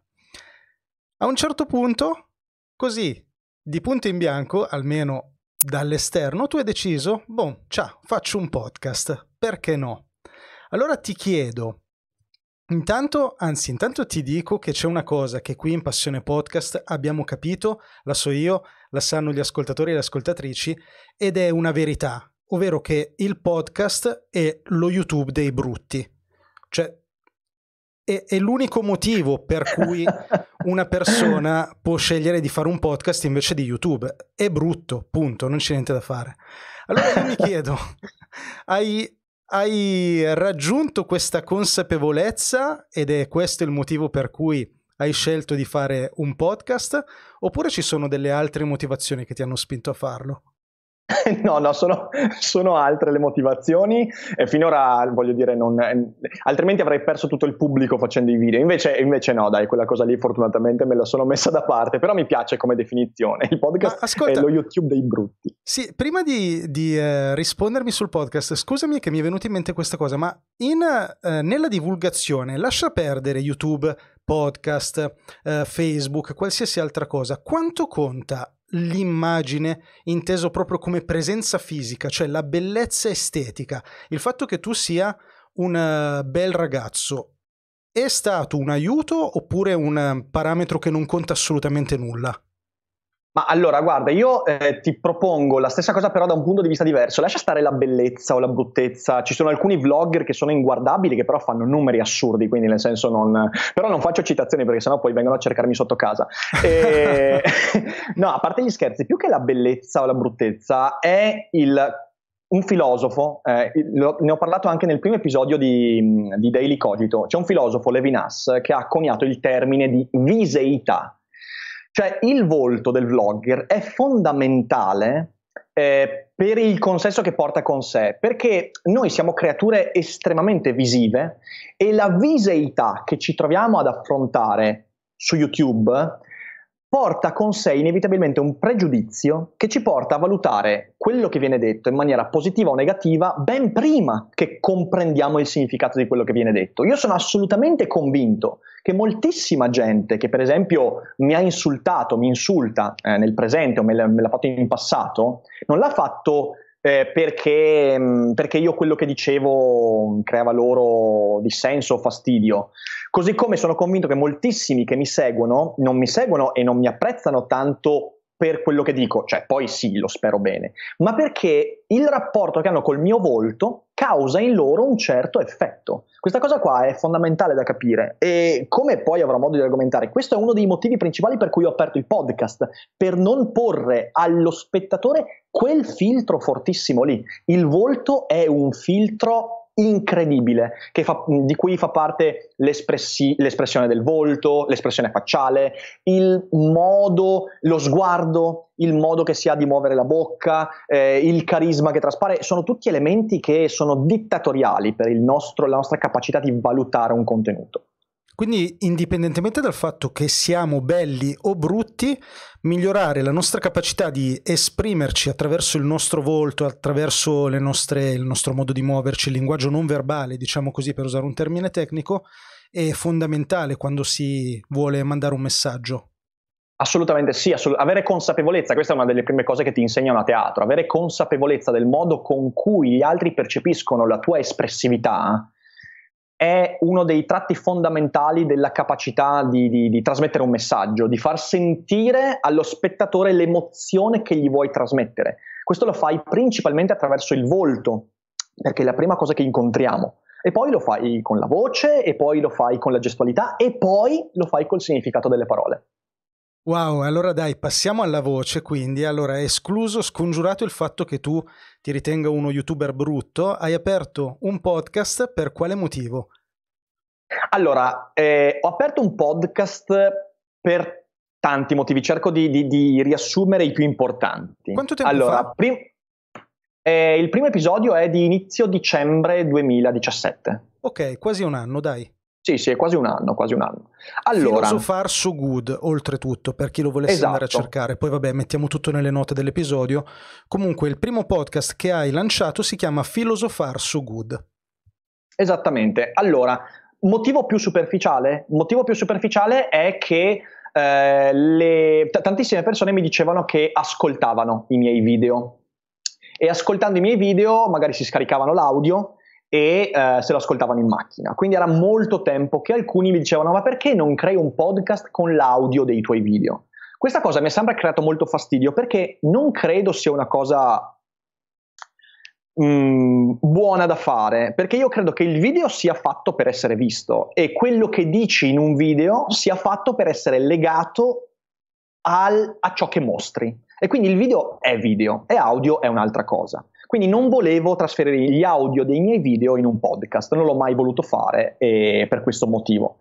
A un certo punto, così, di punto in bianco, almeno dall'esterno, tu hai deciso, boh, ciao, faccio un podcast, perché no? Allora ti chiedo, Intanto, anzi, intanto ti dico che c'è una cosa che qui in Passione Podcast abbiamo capito, la so io, la sanno gli ascoltatori e le ascoltatrici, ed è una verità, ovvero che il podcast è lo YouTube dei brutti. Cioè, è, è l'unico motivo per cui una persona può scegliere di fare un podcast invece di YouTube. È brutto, punto, non c'è niente da fare. Allora io mi chiedo, hai hai raggiunto questa consapevolezza ed è questo il motivo per cui hai scelto di fare un podcast oppure ci sono delle altre motivazioni che ti hanno spinto a farlo? No, no, sono, sono, altre le motivazioni e finora voglio dire, non, altrimenti avrei perso tutto il pubblico facendo i video, invece, invece, no, dai, quella cosa lì fortunatamente me la sono messa da parte, però mi piace come definizione, il podcast ascolta, è lo YouTube dei brutti. Sì, prima di, di eh, rispondermi sul podcast, scusami che mi è venuta in mente questa cosa, ma in, eh, nella divulgazione lascia perdere YouTube podcast, eh, Facebook, qualsiasi altra cosa, quanto conta l'immagine inteso proprio come presenza fisica, cioè la bellezza estetica, il fatto che tu sia un eh, bel ragazzo è stato un aiuto oppure un eh, parametro che non conta assolutamente nulla? Ma allora, guarda, io eh, ti propongo la stessa cosa però da un punto di vista diverso. Lascia stare la bellezza o la bruttezza. Ci sono alcuni vlogger che sono inguardabili, che però fanno numeri assurdi, quindi nel senso non... Però non faccio citazioni perché sennò poi vengono a cercarmi sotto casa. E... no, a parte gli scherzi, più che la bellezza o la bruttezza è il un filosofo, eh, ne ho parlato anche nel primo episodio di, di Daily Cogito, c'è un filosofo, Levinas, che ha coniato il termine di viseità, cioè il volto del vlogger è fondamentale eh, per il consenso che porta con sé, perché noi siamo creature estremamente visive e la viseità che ci troviamo ad affrontare su YouTube porta con sé inevitabilmente un pregiudizio che ci porta a valutare quello che viene detto in maniera positiva o negativa ben prima che comprendiamo il significato di quello che viene detto. Io sono assolutamente convinto che moltissima gente che per esempio mi ha insultato, mi insulta eh, nel presente o me, l- me l'ha fatto in passato, non l'ha fatto eh, perché, mm, perché, io quello che dicevo creava loro dissenso o fastidio, Così come sono convinto che moltissimi che mi seguono non mi seguono e non mi apprezzano tanto per quello che dico, cioè poi sì, lo spero bene, ma perché il rapporto che hanno col mio volto causa in loro un certo effetto. Questa cosa qua è fondamentale da capire e come poi avrò modo di argomentare, questo è uno dei motivi principali per cui ho aperto il podcast, per non porre allo spettatore quel filtro fortissimo lì. Il volto è un filtro incredibile, fa, di cui fa parte l'espressione del volto, l'espressione facciale, il modo, lo sguardo, il modo che si ha di muovere la bocca, eh, il carisma che traspare, sono tutti elementi che sono dittatoriali per nostro, la nostra capacità di valutare un contenuto. Quindi, indipendentemente dal fatto che siamo belli o brutti, migliorare la nostra capacità di esprimerci attraverso il nostro volto, attraverso nostre, il nostro modo di muoverci, il linguaggio non verbale, diciamo così per usare un termine tecnico, è fondamentale quando si vuole mandare un messaggio. Assolutamente sì, assolut- avere consapevolezza, questa è una delle prime cose che ti insegnano a teatro, avere consapevolezza del modo con cui gli altri percepiscono la tua espressività è uno dei tratti fondamentali della capacità di, di, di, trasmettere un messaggio, di far sentire allo spettatore l'emozione che gli vuoi trasmettere. Questo lo fai principalmente attraverso il volto, perché è la prima cosa che incontriamo. E poi lo fai con la voce, e poi lo fai con la gestualità, e poi lo fai col significato delle parole. Wow, allora dai, passiamo alla voce quindi. Allora, escluso, scongiurato il fatto che tu ti ritenga uno youtuber brutto, hai aperto un podcast per quale motivo? Allora, eh, ho aperto un podcast per tanti motivi, cerco di, di, di riassumere i più importanti. Quanto tempo allora, prim- eh, il primo episodio è di inizio dicembre 2017. Ok, quasi un anno, dai. Sì, sì, è quasi un anno, quasi un anno. Allora, Filosofar so Good, oltretutto, per chi lo volesse esatto. andare a esatto. cercare. Poi vabbè, mettiamo tutto nelle note dell'episodio. Comunque, il primo podcast che hai lanciato si chiama Filosofar so Good. Esattamente. Allora, motivo più superficiale? Motivo più superficiale è che eh, le, t- tantissime persone mi dicevano che ascoltavano i miei video. E ascoltando i miei video magari si scaricavano l'audio e eh, se lo ascoltavano in macchina. Quindi era molto tempo che alcuni mi dicevano ma perché non crei un podcast con l'audio dei tuoi video? Questa cosa mi ha sempre creato molto fastidio perché non credo sia una cosa mm, buona da fare, perché io credo che il video sia fatto per essere visto e quello che dici in un video sia fatto per essere legato al, a ciò che mostri. E quindi il video è video e audio è un'altra cosa. Quindi non volevo trasferire gli audio dei miei video in un podcast, non l'ho mai voluto fare per questo motivo.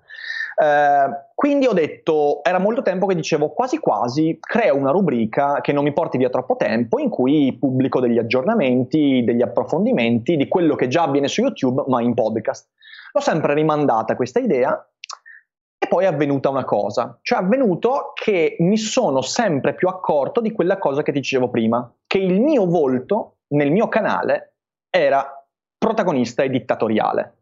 Uh, quindi ho detto, era molto tempo che dicevo quasi quasi creo una rubrica che non mi porti via troppo tempo in cui pubblico degli aggiornamenti, degli approfondimenti di quello che già avviene su YouTube ma in podcast. L'ho sempre rimandata questa idea poi è avvenuta una cosa, cioè è avvenuto che mi sono sempre più accorto di quella cosa che ti dicevo prima, che il mio volto nel mio canale era protagonista e dittatoriale,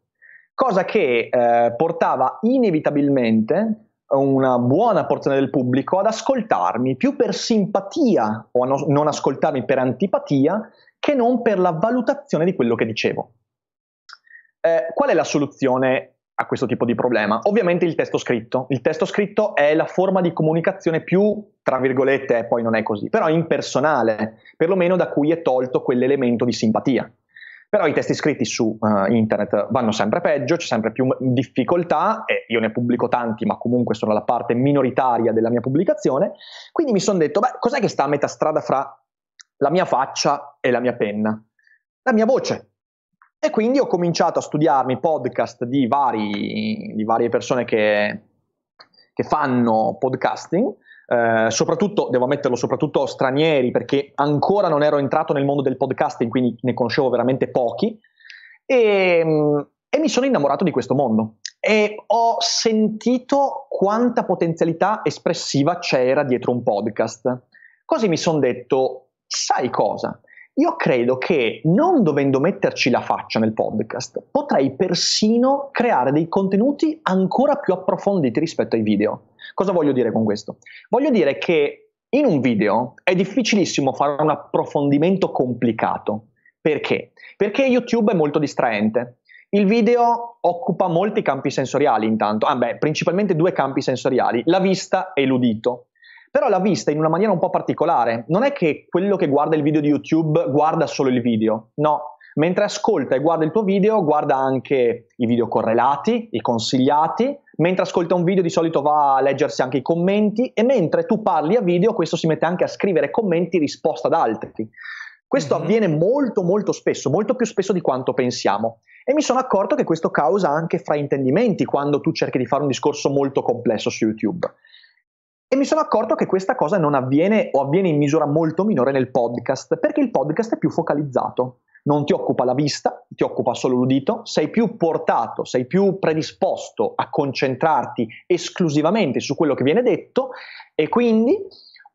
cosa che eh, portava inevitabilmente una buona porzione del pubblico ad ascoltarmi più per simpatia o a no, non ascoltarmi per antipatia che non per la valutazione di quello che dicevo. Eh, qual è la soluzione a questo tipo di problema. Ovviamente il testo scritto. Il testo scritto è la forma di comunicazione più, tra virgolette, eh, poi non è così, però impersonale, perlomeno da cui è tolto quell'elemento di simpatia. Però i testi scritti su uh, internet vanno sempre peggio, c'è sempre più difficoltà, e io ne pubblico tanti, ma comunque sono la parte minoritaria della mia pubblicazione, quindi mi sono detto, beh, cos'è che sta a metà strada fra la mia faccia e la mia penna? La mia voce, e quindi ho cominciato a studiarmi podcast di, vari, di varie persone che, che fanno podcasting, eh, soprattutto, devo ammetterlo, soprattutto stranieri, perché ancora non ero entrato nel mondo del podcasting, quindi ne conoscevo veramente pochi, e, mm, e mi sono innamorato di questo mondo. E ho sentito quanta potenzialità espressiva c'era dietro un podcast. Così mi sono detto, sai cosa? Io credo che non dovendo metterci la faccia nel podcast, potrei persino creare dei contenuti ancora più approfonditi rispetto ai video. Cosa voglio dire con questo? Voglio dire che in un video è difficilissimo fare un approfondimento complicato. Perché? Perché YouTube è molto distraente. Il video occupa molti campi sensoriali intanto, ah beh, principalmente due campi sensoriali, la vista e l'udito però l'ha vista in una maniera un po' particolare. Non è che quello che guarda il video di YouTube guarda solo il video, no. Mentre ascolta e guarda il tuo video, guarda anche i video correlati, i consigliati, mentre ascolta un video di solito va a leggersi anche i commenti e mentre tu parli a video questo si mette anche a scrivere commenti risposta ad altri. Questo mm-hmm. avviene molto molto spesso, molto più spesso di quanto pensiamo e mi sono accorto che questo causa anche fraintendimenti quando tu cerchi di fare un discorso molto complesso su YouTube. E mi sono accorto che questa cosa non avviene o avviene in misura molto minore nel podcast, perché il podcast è più focalizzato. Non ti occupa la vista, ti occupa solo l'udito, sei più portato, sei più predisposto a concentrarti esclusivamente su quello che viene detto e quindi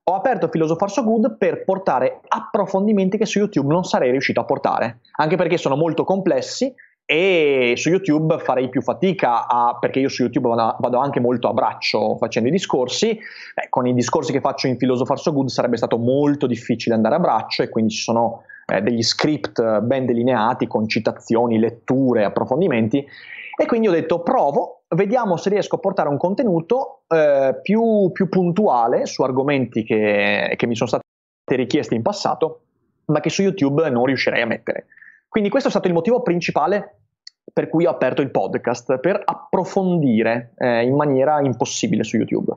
ho aperto Filosofar So Good per portare approfondimenti che su YouTube non sarei riuscito a portare, anche perché sono molto complessi, e su YouTube farei più fatica a, perché io su YouTube vado, vado anche molto a braccio facendo i discorsi, Beh, con i discorsi che faccio in Philosopher So Good sarebbe stato molto difficile andare a braccio e quindi ci sono eh, degli script ben delineati con citazioni, letture, approfondimenti e quindi ho detto provo, vediamo se riesco a portare un contenuto eh, più, più, puntuale su argomenti che, che mi sono state richieste in passato ma che su YouTube non riuscirei a mettere. Quindi questo è stato il motivo principale per cui ho aperto il podcast per approfondire eh, in maniera impossibile su YouTube.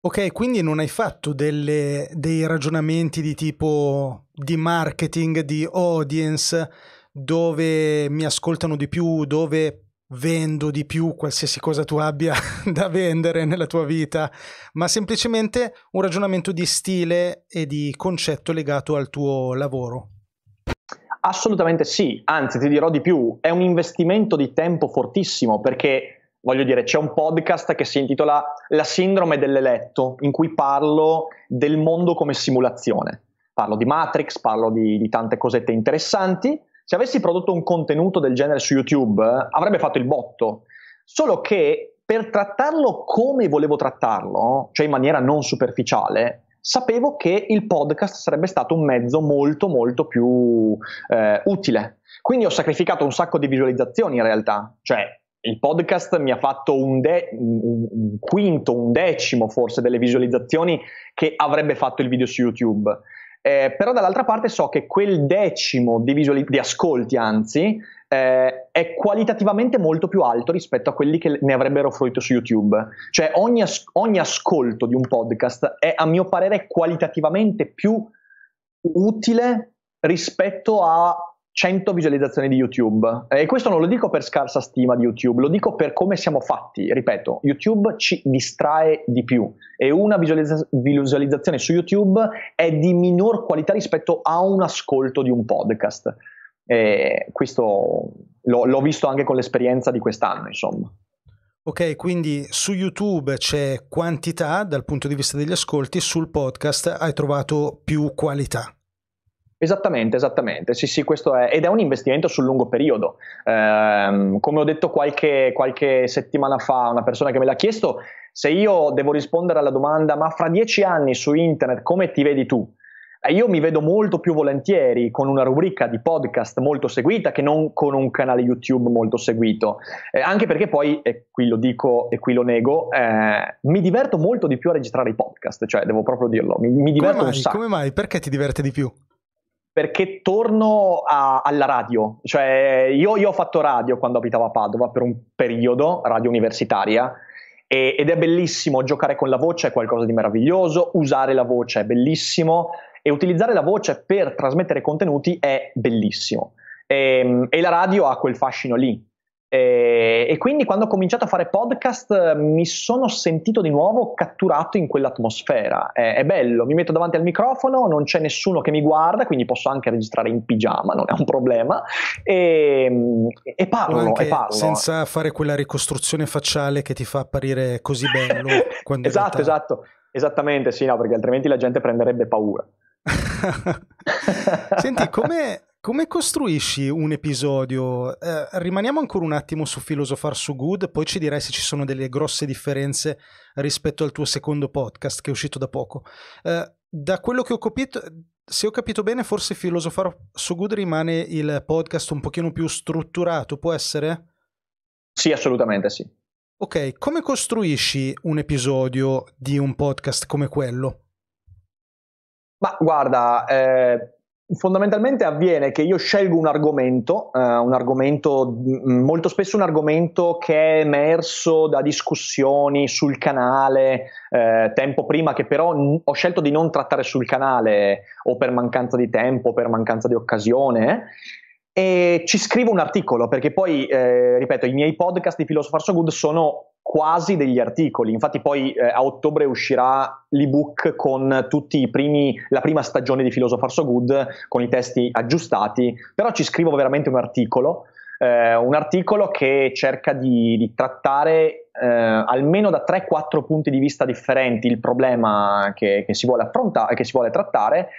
Ok, quindi non hai fatto delle, dei ragionamenti di tipo di marketing, di audience, dove mi ascoltano di più, dove vendo di più qualsiasi cosa tu abbia da vendere nella tua vita, ma semplicemente un ragionamento di stile e di concetto legato al tuo lavoro. Assolutamente sì, anzi ti dirò di più, è un investimento di tempo fortissimo perché, voglio dire, c'è un podcast che si intitola La sindrome dell'eletto, in cui parlo del mondo come simulazione. Parlo di Matrix, parlo di, di tante cosette interessanti. Se avessi prodotto un contenuto del genere su YouTube avrebbe fatto il botto, solo che per trattarlo come volevo trattarlo, cioè in maniera non superficiale, sapevo che il podcast sarebbe stato un mezzo molto molto più eh, utile. Quindi ho sacrificato un sacco di visualizzazioni in realtà, cioè il podcast mi ha fatto un, de- un, quinto, un decimo forse delle visualizzazioni che avrebbe fatto il video su YouTube. Eh, però dall'altra parte so che quel decimo di, visuali- di ascolti, anzi, eh, è qualitativamente molto più alto rispetto a quelli che ne avrebbero fruito su YouTube. Cioè ogni, as- ogni ascolto di un podcast è, a mio parere, qualitativamente più utile rispetto a 100 visualizzazioni di YouTube. E questo non lo dico per scarsa stima di YouTube, lo dico per come siamo fatti. Ripeto, YouTube ci distrae di più e una visualizza- visualizzazione su YouTube è di minor qualità rispetto a un ascolto di un podcast. E eh, questo l'ho, l'ho visto anche con l'esperienza di quest'anno, insomma. Ok, quindi su YouTube c'è quantità dal punto di vista degli ascolti, sul podcast hai trovato più qualità. Esattamente, esattamente, sì sì, questo è, ed è un investimento sul lungo periodo. Eh, come ho detto qualche, qualche settimana fa, una persona che me l'ha chiesto, se io devo rispondere alla domanda, ma fra dieci anni su internet come ti vedi tu? Eh, io mi vedo molto più volentieri con una rubrica di podcast molto seguita che non con un canale YouTube molto seguito, eh, anche perché poi, e qui lo dico e qui lo nego, eh, mi diverto molto di più a registrare i podcast, cioè devo proprio dirlo, mi, mi diverto come mai? un sacco. Come mai? Perché ti diverte di più? Perché torno a, alla radio, cioè io, io ho fatto radio quando abitavo a Padova per un periodo, radio universitaria, ed è bellissimo giocare con la voce, è qualcosa di meraviglioso, usare la voce è bellissimo, e utilizzare la voce per trasmettere contenuti è bellissimo. E, ehm, e la radio ha quel fascino lì. E, eh, e, quindi quando ho cominciato a fare podcast eh, mi sono sentito di nuovo catturato in quell'atmosfera. È, è, bello, mi metto davanti al microfono, non c'è nessuno che mi guarda, quindi posso anche registrare in pigiama, non è un problema. E, ehm, e parlo, parlo, Senza fare quella ricostruzione facciale che ti fa apparire così bello. esatto, realtà... esatto. Esattamente, sì, no, perché altrimenti la gente prenderebbe paura. Senti, come, come costruisci un episodio? Eh, rimaniamo ancora un attimo su Filosofar So Good, poi ci direi se ci sono delle grosse differenze rispetto al tuo secondo podcast che è uscito da poco. Eh, da quello che ho capito, se ho capito bene, forse Filosofar So Good rimane il podcast un pochino più strutturato, può essere? Sì, assolutamente sì. Ok, come costruisci un episodio di un podcast come quello? Ma guarda, eh, fondamentalmente avviene che io scelgo un argomento, eh, un argomento, mm, molto spesso un argomento che è emerso da discussioni sul canale, eh, tempo prima che però n- ho scelto di non trattare sul canale o per mancanza di tempo, o per mancanza di occasione. Eh, e ci scrivo un articolo perché poi, eh, ripeto, i miei podcast di Philosopher So Good sono quasi degli articoli. Infatti, poi eh, a ottobre uscirà l'ebook con tutti i primi, la prima stagione di Philosopher So Good con i testi aggiustati. Però ci scrivo veramente un articolo. Eh, un articolo che cerca di, di trattare eh, almeno da 3-4 punti di vista differenti il problema che, che, si vuole affrontare, che si vuole trattare,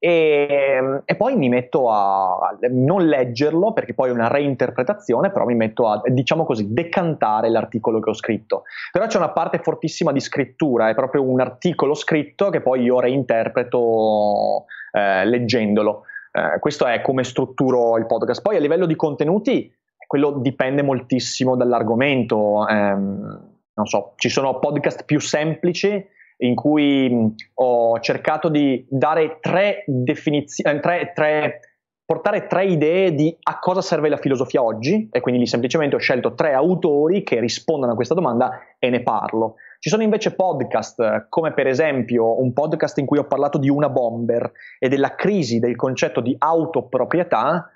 e, ehm, e, poi mi metto a non leggerlo perché poi è una reinterpretazione, però mi metto a, diciamo così, decantare l'articolo che ho scritto. Però c'è una parte fortissima di scrittura, è proprio un articolo scritto che poi io reinterpreto eh, leggendolo. Eh, questo è come strutturo il podcast. Poi a livello di contenuti, quello dipende moltissimo dall'argomento. Eh, non so, ci sono podcast più semplici in cui ho cercato di dare tre definizioni, eh, tre, tre, portare tre idee di a cosa serve la filosofia oggi e quindi lì semplicemente ho scelto tre autori che rispondono a questa domanda e ne parlo. Ci sono invece podcast, come per esempio un podcast in cui ho parlato di una bomber e della crisi del concetto di autoproprietà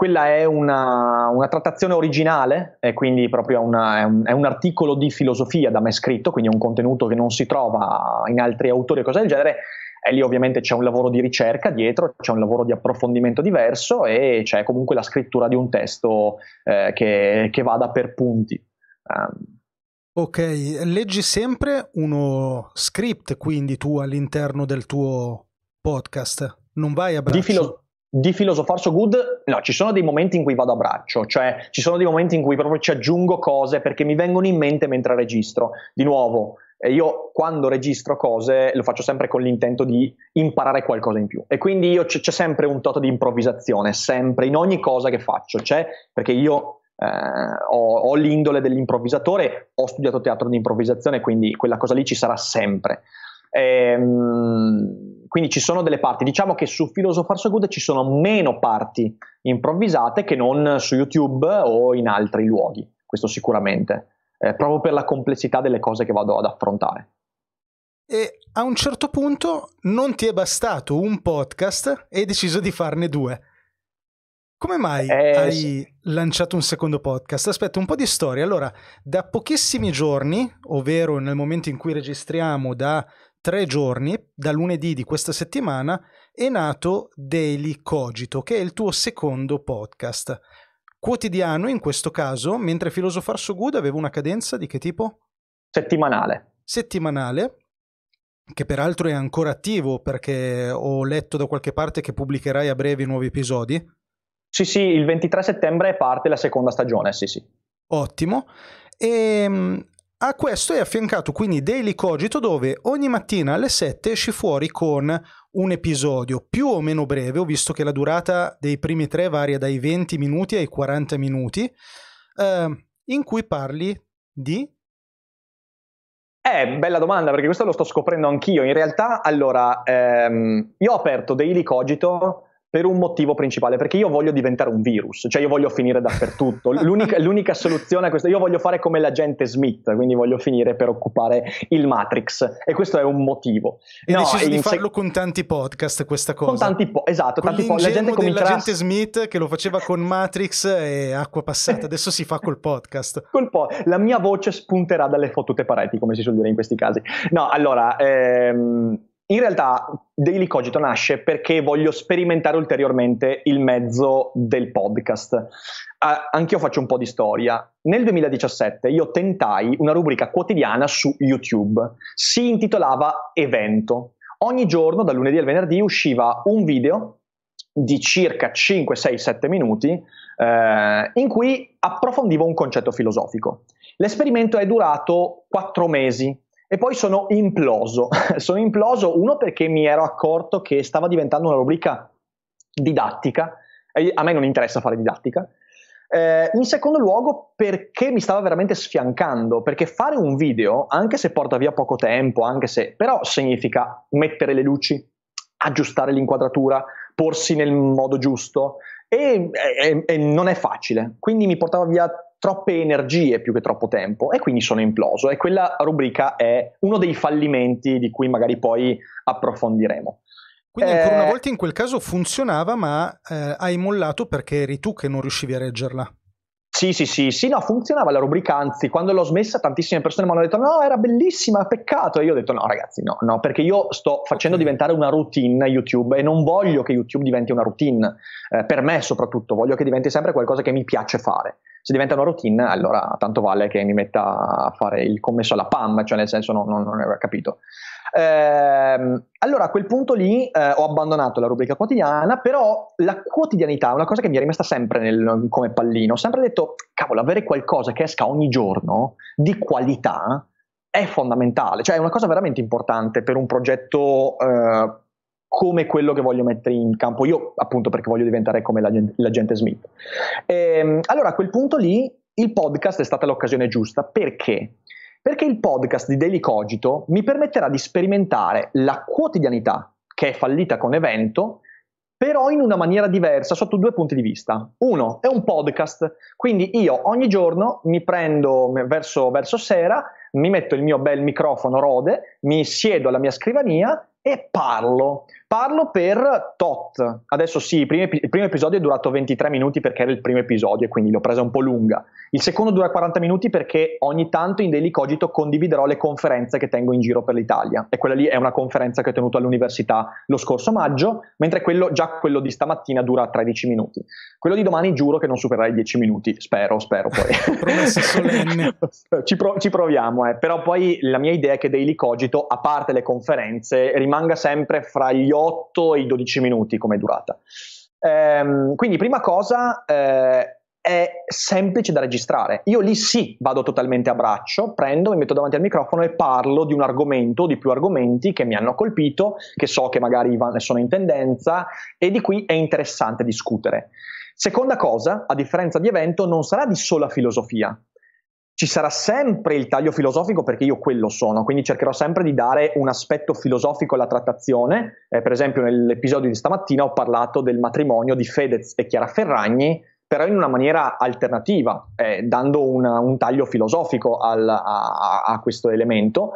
quella è una, una trattazione originale, e quindi proprio una, è, un, è, un, articolo di filosofia da me scritto, quindi è un contenuto che non si trova in altri autori o cose del genere. E lì ovviamente c'è un lavoro di ricerca dietro, c'è un lavoro di approfondimento diverso e c'è comunque la scrittura di un testo eh, che, che, vada per punti. Um, Ok, leggi sempre uno script quindi tu all'interno del tuo podcast, non vai a braccio. Di, filo- di filosofar so good, no, ci sono dei momenti in cui vado a braccio, cioè ci sono dei momenti in cui proprio ci aggiungo cose perché mi vengono in mente mentre registro. Di nuovo, eh, io quando registro cose lo faccio sempre con l'intento di imparare qualcosa in più e quindi io c- c'è sempre un toto di improvvisazione, sempre, in ogni cosa che faccio, c'è perché io eh, ho, ho, l'indole dell'improvvisatore, ho studiato teatro di improvvisazione, quindi quella cosa lì ci sarà sempre. Ehm, quindi ci sono delle parti, diciamo che su Philosopher So Good ci sono meno parti improvvisate che non su YouTube o in altri luoghi, questo sicuramente, eh, proprio per la complessità delle cose che vado ad affrontare. E a un certo punto non ti è bastato un podcast e hai deciso di farne due. Come mai eh, hai sì. lanciato un secondo podcast? Aspetta, un po' di storia. Allora, da pochissimi giorni, ovvero nel momento in cui registriamo, da tre giorni, da lunedì di questa settimana, è nato Daily Cogito, che è il tuo secondo podcast. Quotidiano in questo caso, mentre Filosofar So Good aveva una cadenza di che tipo? Settimanale. Settimanale, che peraltro è ancora attivo perché ho letto da qualche parte che pubblicherai a breve nuovi episodi. Sì, sì, il 23 settembre parte la seconda stagione, sì, sì. Ottimo. E ehm, a questo è affiancato quindi Daily Cogito dove ogni mattina alle 7 esci fuori con un episodio più o meno breve, ho visto che la durata dei primi tre varia dai 20 minuti ai 40 minuti, eh, in cui parli di... Eh, bella domanda perché questo lo sto scoprendo anch'io. In realtà, allora, ehm, io ho aperto Daily Cogito per un motivo principale, perché io voglio diventare un virus, cioè io voglio finire dappertutto. L'unica, l'unica, soluzione a questo, io voglio fare come l'agente Smith, quindi voglio finire per occupare il Matrix e questo è un motivo. E no, deciso di se... farlo con tanti podcast questa cosa. Con tanti po- esatto, con tanti po- la gente comincerà... l'agente Smith che lo faceva con Matrix e acqua passata, adesso si fa col podcast. Col po- la mia voce spunterà dalle fottute pareti, come si suol dire in questi casi. No, allora, ehm in realtà Daily Cogito nasce perché voglio sperimentare ulteriormente il mezzo del podcast. Uh, anch'io faccio un po' di storia. Nel 2017 io tentai una rubrica quotidiana su YouTube. Si intitolava Evento. Ogni giorno, dal lunedì al venerdì, usciva un video di circa 5, 6, 7 minuti eh, in cui approfondivo un concetto filosofico. L'esperimento è durato 4 mesi e poi sono imploso, sono imploso uno perché mi ero accorto che stava diventando una rubrica didattica, e a me non interessa fare didattica, eh, in secondo luogo perché mi stava veramente sfiancando, perché fare un video, anche se porta via poco tempo, anche se però significa mettere le luci, aggiustare l'inquadratura, porsi nel modo giusto e, e, e non è facile. Quindi mi portava via troppe energie più che troppo tempo e quindi sono imploso e quella rubrica è uno dei fallimenti di cui magari poi approfondiremo. Quindi ancora una eh, volta in quel caso funzionava ma eh, hai mollato perché eri tu che non riuscivi a reggerla. Sì, sì, sì, sì, no, funzionava la rubrica, anzi, quando l'ho smessa tantissime persone mi hanno detto no, era bellissima, peccato, e io ho detto no ragazzi, no, no, perché io sto facendo diventare una routine YouTube e non voglio che YouTube diventi una routine, eh, per me soprattutto, voglio che diventi sempre qualcosa che mi piace fare se diventa una routine, allora tanto vale che mi metta a fare il commesso alla PAM, cioè nel senso non, non, non ne capito. Eh, allora a quel punto lì eh, ho abbandonato la rubrica quotidiana, però la quotidianità è una cosa che mi è rimasta sempre nel, come pallino. Ho sempre detto, cavolo, avere qualcosa che esca ogni giorno di qualità è fondamentale, cioè è una cosa veramente importante per un progetto eh, come quello che voglio mettere in campo io, appunto perché voglio diventare come l'agente, l'agente Smith. E, ehm, allora a quel punto lì il podcast è stata l'occasione giusta perché? Perché il podcast di Daily Cogito mi permetterà di sperimentare la quotidianità che è fallita con evento, però in una maniera diversa sotto due punti di vista. Uno, è un podcast, quindi io ogni giorno mi prendo verso, verso sera, mi metto il mio bel microfono rode, mi siedo alla mia scrivania e parlo. Parlo per tot. Adesso sì, il primo, il primo, episodio è durato 23 minuti perché era il primo episodio e quindi l'ho presa un po' lunga. Il secondo dura 40 minuti perché ogni tanto in Daily Cogito condividerò le conferenze che tengo in giro per l'Italia. E quella lì è una conferenza che ho tenuto all'università lo scorso maggio, mentre quello, già quello di stamattina dura 13 minuti. Quello di domani giuro che non supererà i 10 minuti, spero, spero poi. Promessa solenne. ci, pro, ci, proviamo, eh. però poi la mia idea è che Daily Cogito, a parte le conferenze, rimanga sempre fra gli 8 e i 12 minuti come durata. Ehm, quindi prima cosa eh, è semplice da registrare. Io lì sì vado totalmente a braccio, prendo, mi metto davanti al microfono e parlo di un argomento o di più argomenti che mi hanno colpito, che so che magari sono in tendenza e di cui è interessante discutere. Seconda cosa, a differenza di evento, non sarà di sola filosofia, ci sarà sempre il taglio filosofico perché io quello sono, quindi cercherò sempre di dare un aspetto filosofico alla trattazione. Eh, per esempio nell'episodio di stamattina ho parlato del matrimonio di Fedez e Chiara Ferragni, però in una maniera alternativa, eh, dando una, un taglio filosofico al, a, a, questo elemento.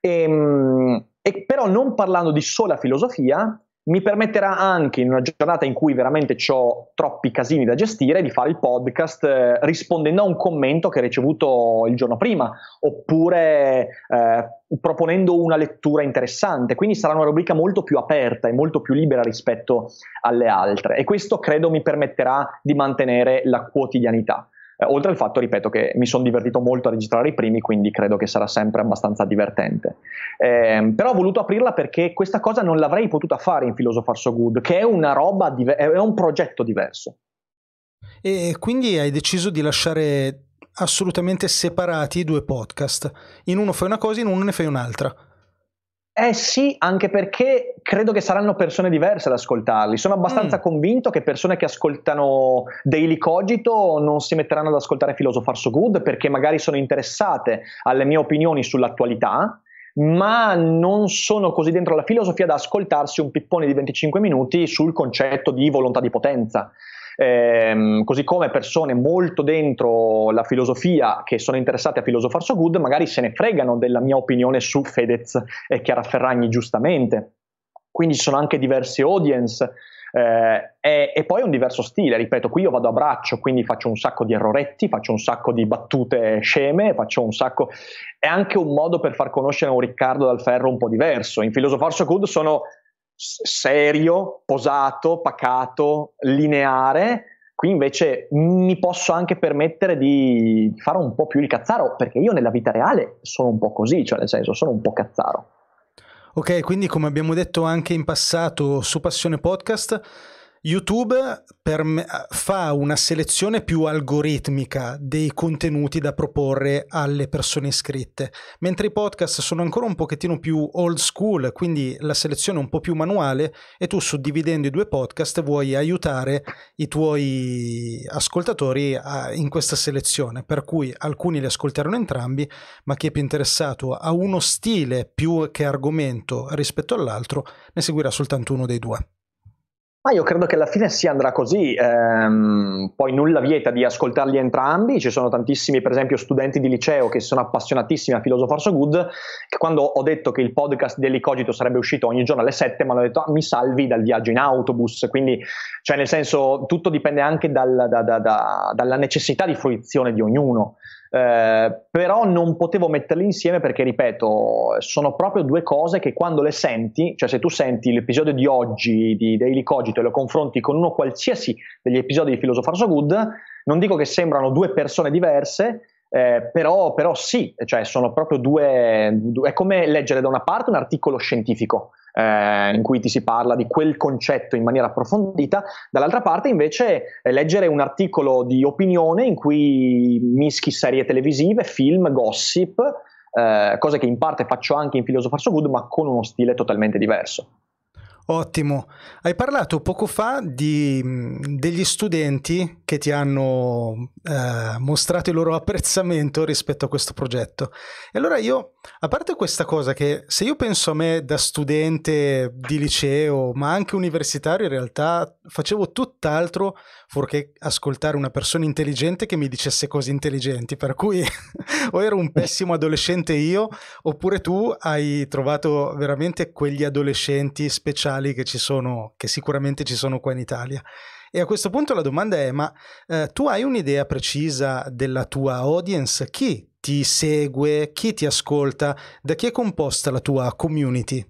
E, ehm, e però non parlando di sola filosofia, mi permetterà anche in una giornata in cui veramente ho troppi casini da gestire di fare il podcast eh, rispondendo a un commento che ho ricevuto il giorno prima oppure eh, proponendo una lettura interessante. Quindi sarà una rubrica molto più aperta e molto più libera rispetto alle altre e questo credo mi permetterà di mantenere la quotidianità. Eh, oltre al fatto, ripeto, che mi sono divertito molto a registrare i primi, quindi credo che sarà sempre abbastanza divertente. Eh, però ho voluto aprirla perché questa cosa non l'avrei potuta fare in Philosopher So Good, che è una roba, diver- è un progetto diverso. E quindi hai deciso di lasciare assolutamente separati i due podcast. In uno fai una cosa, in uno ne fai un'altra. Eh sì, anche perché credo che saranno persone diverse ad ascoltarli. Sono abbastanza mm. convinto che persone che ascoltano Daily Cogito non si metteranno ad ascoltare Philosopher So Good perché magari sono interessate alle mie opinioni sull'attualità ma non sono così dentro la filosofia da ascoltarsi un pippone di 25 minuti sul concetto di volontà di potenza ehm, così come persone molto dentro la filosofia che sono interessate a filosofar so good magari se ne fregano della mia opinione su Fedez e Chiara Ferragni giustamente. Quindi ci sono anche diverse audience eh, e, e, poi è un diverso stile, ripeto, qui io vado a braccio, quindi faccio un sacco di erroretti, faccio un sacco di battute sceme, faccio un sacco... È anche un modo per far conoscere un Riccardo dal Ferro un po' diverso. In Filosofar So Good sono serio, posato, pacato, lineare. Qui invece mi posso anche permettere di fare un po' più il cazzaro, perché io nella vita reale sono un po' così, cioè nel senso sono un po' cazzaro. Ok, quindi come abbiamo detto anche in passato su Passione Podcast, YouTube me, fa una selezione più algoritmica dei contenuti da proporre alle persone iscritte, mentre i podcast sono ancora un pochettino più old school, quindi la selezione è un po' più manuale e tu suddividendo i due podcast vuoi aiutare i tuoi ascoltatori a, in questa selezione, per cui alcuni li ascolteranno entrambi, ma chi è più interessato a uno stile più che argomento rispetto all'altro ne seguirà soltanto uno dei due. Ma io credo che alla fine si andrà così, ehm, poi nulla vieta di ascoltarli entrambi, ci sono tantissimi per esempio studenti di liceo che sono appassionatissimi a Philosopher So Good, che quando ho detto che il podcast dell'Icogito sarebbe uscito ogni giorno alle 7 mi hanno detto ah, mi salvi dal viaggio in autobus, quindi cioè nel senso tutto dipende anche dal, da, da, da, dalla necessità di fruizione di ognuno. Eh, però non potevo metterli insieme perché, ripeto, sono proprio due cose che quando le senti, cioè se tu senti l'episodio di oggi di Daily Cogito e lo confronti con uno qualsiasi degli episodi di Philosopher So Good, non dico che sembrano due persone diverse, eh, però, però, sì, cioè sono proprio due, due, è come leggere da una parte un articolo scientifico eh, in cui ti si parla di quel concetto in maniera approfondita, dall'altra parte invece eh, leggere un articolo di opinione in cui mischi serie televisive, film, gossip, eh, cose che in parte faccio anche in Philosopher So Good, ma con uno stile totalmente diverso. Ottimo. Hai parlato poco fa di, mm, degli studenti che ti hanno eh, mostrato il loro apprezzamento rispetto a questo progetto. E allora io, a parte questa cosa che se io penso a me da studente di liceo, ma anche universitario, in realtà facevo tutt'altro fuorché ascoltare una persona intelligente che mi dicesse cose intelligenti, per cui o ero un pessimo adolescente io, oppure tu hai trovato veramente quegli adolescenti speciali culturali che, ci sono, che sicuramente ci sono qua in Italia. E a questo punto la domanda è, ma eh, tu hai un'idea precisa della tua audience? Chi ti segue? Chi ti ascolta? Da chi è composta la tua community?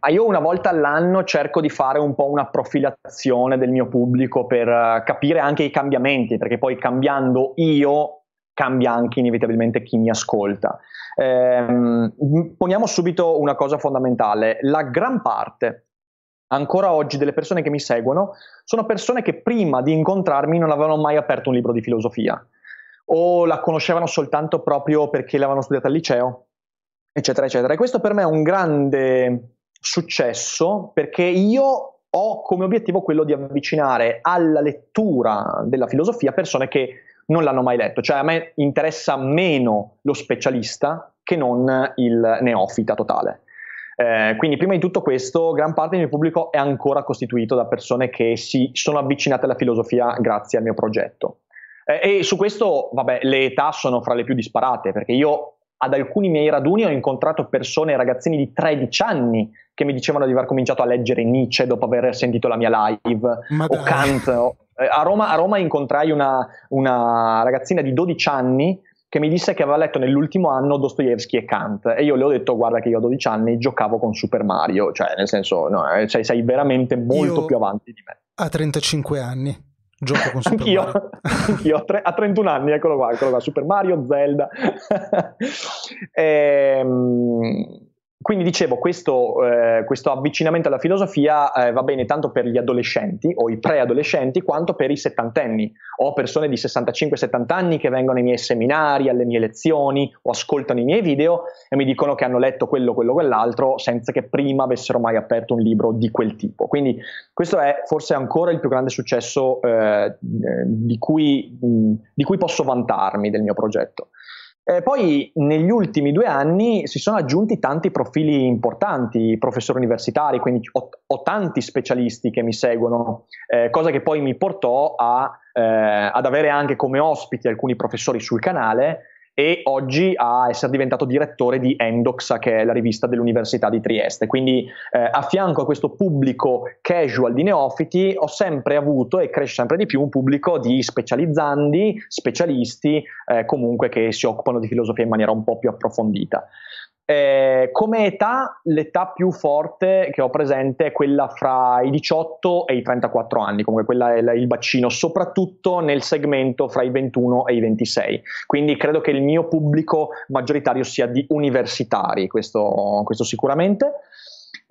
Ah, io una volta all'anno cerco di fare un po' una profilazione del mio pubblico per eh, capire anche i cambiamenti, perché poi cambiando io cambia anche inevitabilmente chi mi ascolta. Eh, poniamo subito una cosa fondamentale, la gran parte ancora oggi delle persone che mi seguono sono persone che prima di incontrarmi non avevano mai aperto un libro di filosofia o la conoscevano soltanto proprio perché l'avevano studiata al liceo, eccetera, eccetera. E questo per me è un grande successo perché io ho come obiettivo quello di avvicinare alla lettura della filosofia persone che non l'hanno mai letto, cioè a me interessa meno lo specialista che non il neofita totale. Eh, quindi prima di tutto questo, gran parte del mio pubblico è ancora costituito da persone che si sono avvicinate alla filosofia grazie al mio progetto. Eh, e su questo, vabbè, le età sono fra le più disparate, perché io ad alcuni miei raduni ho incontrato persone, ragazzini di 13 anni, che mi dicevano di aver cominciato a leggere Nietzsche dopo aver sentito la mia live, o Kant, o, eh, a Roma, a Roma incontrai una, una ragazzina di 12 anni che mi disse che aveva letto nell'ultimo anno Dostoevsky e Kant e io le ho detto guarda che io a 12 anni giocavo con Super Mario, cioè nel senso no, cioè, sei veramente molto io più avanti di me. A 35 anni gioco con Super anch'io, Mario. anch'io, tre, a 31 anni, eccolo qua, eccolo qua Super Mario, Zelda. ehm quindi dicevo, questo, eh, questo, avvicinamento alla filosofia eh, va bene tanto per gli adolescenti o i preadolescenti quanto per i settantenni. Ho persone di 65-70 anni che vengono ai miei seminari, alle mie lezioni o ascoltano i miei video e mi dicono che hanno letto quello, quello, quell'altro senza che prima avessero mai aperto un libro di quel tipo. Quindi questo è forse ancora il più grande successo eh, di, cui, mh, di cui posso vantarmi del mio progetto. Eh, poi negli ultimi due anni si sono aggiunti tanti profili importanti, professori universitari, quindi ho, ho tanti specialisti che mi seguono, eh, cosa che poi mi portò a, eh, ad avere anche come ospiti alcuni professori sul canale e oggi a essere diventato direttore di Endoxa, che è la rivista dell'Università di Trieste. Quindi eh, a fianco a questo pubblico casual di neofiti ho sempre avuto e cresce sempre di più un pubblico di specializzandi, specialisti, eh, comunque che si occupano di filosofia in maniera un po' più approfondita. Eh, come età, l'età più forte che ho presente è quella fra i 18 e i 34 anni, comunque quella è il bacino, soprattutto nel segmento fra i 21 e i 26. Quindi credo che il mio pubblico maggioritario sia di universitari, questo, questo sicuramente.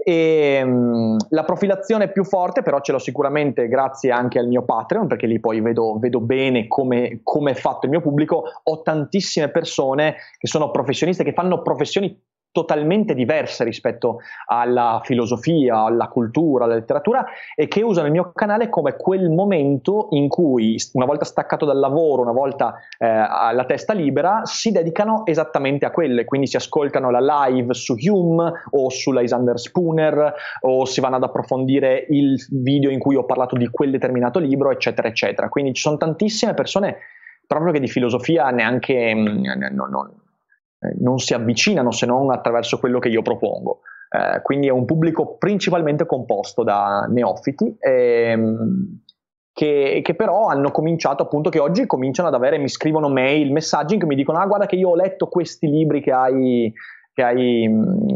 E, ehm, mh, la profilazione più forte però ce l'ho sicuramente grazie anche al mio Patreon perché lì poi vedo, vedo bene come, è fatto il mio pubblico. Ho tantissime persone che sono professioniste, che fanno professioni totalmente diverse rispetto alla filosofia, alla cultura, alla letteratura e che usano il mio canale come quel momento in cui una volta staccato dal lavoro, una volta eh, alla testa libera, si dedicano esattamente a quelle, quindi si ascoltano la live su Hume o su Lysander Spooner o si vanno ad approfondire il video in cui ho parlato di quel determinato libro, eccetera, eccetera. Quindi ci sono tantissime persone proprio che di filosofia neanche non, mm, non, eh, non si avvicinano se non attraverso quello che io propongo. Eh, quindi è un pubblico principalmente composto da neofiti ehm, che, che, però hanno cominciato appunto che oggi cominciano ad avere, mi scrivono mail, messaggi che mi dicono ah guarda che io ho letto questi libri che hai, che hai,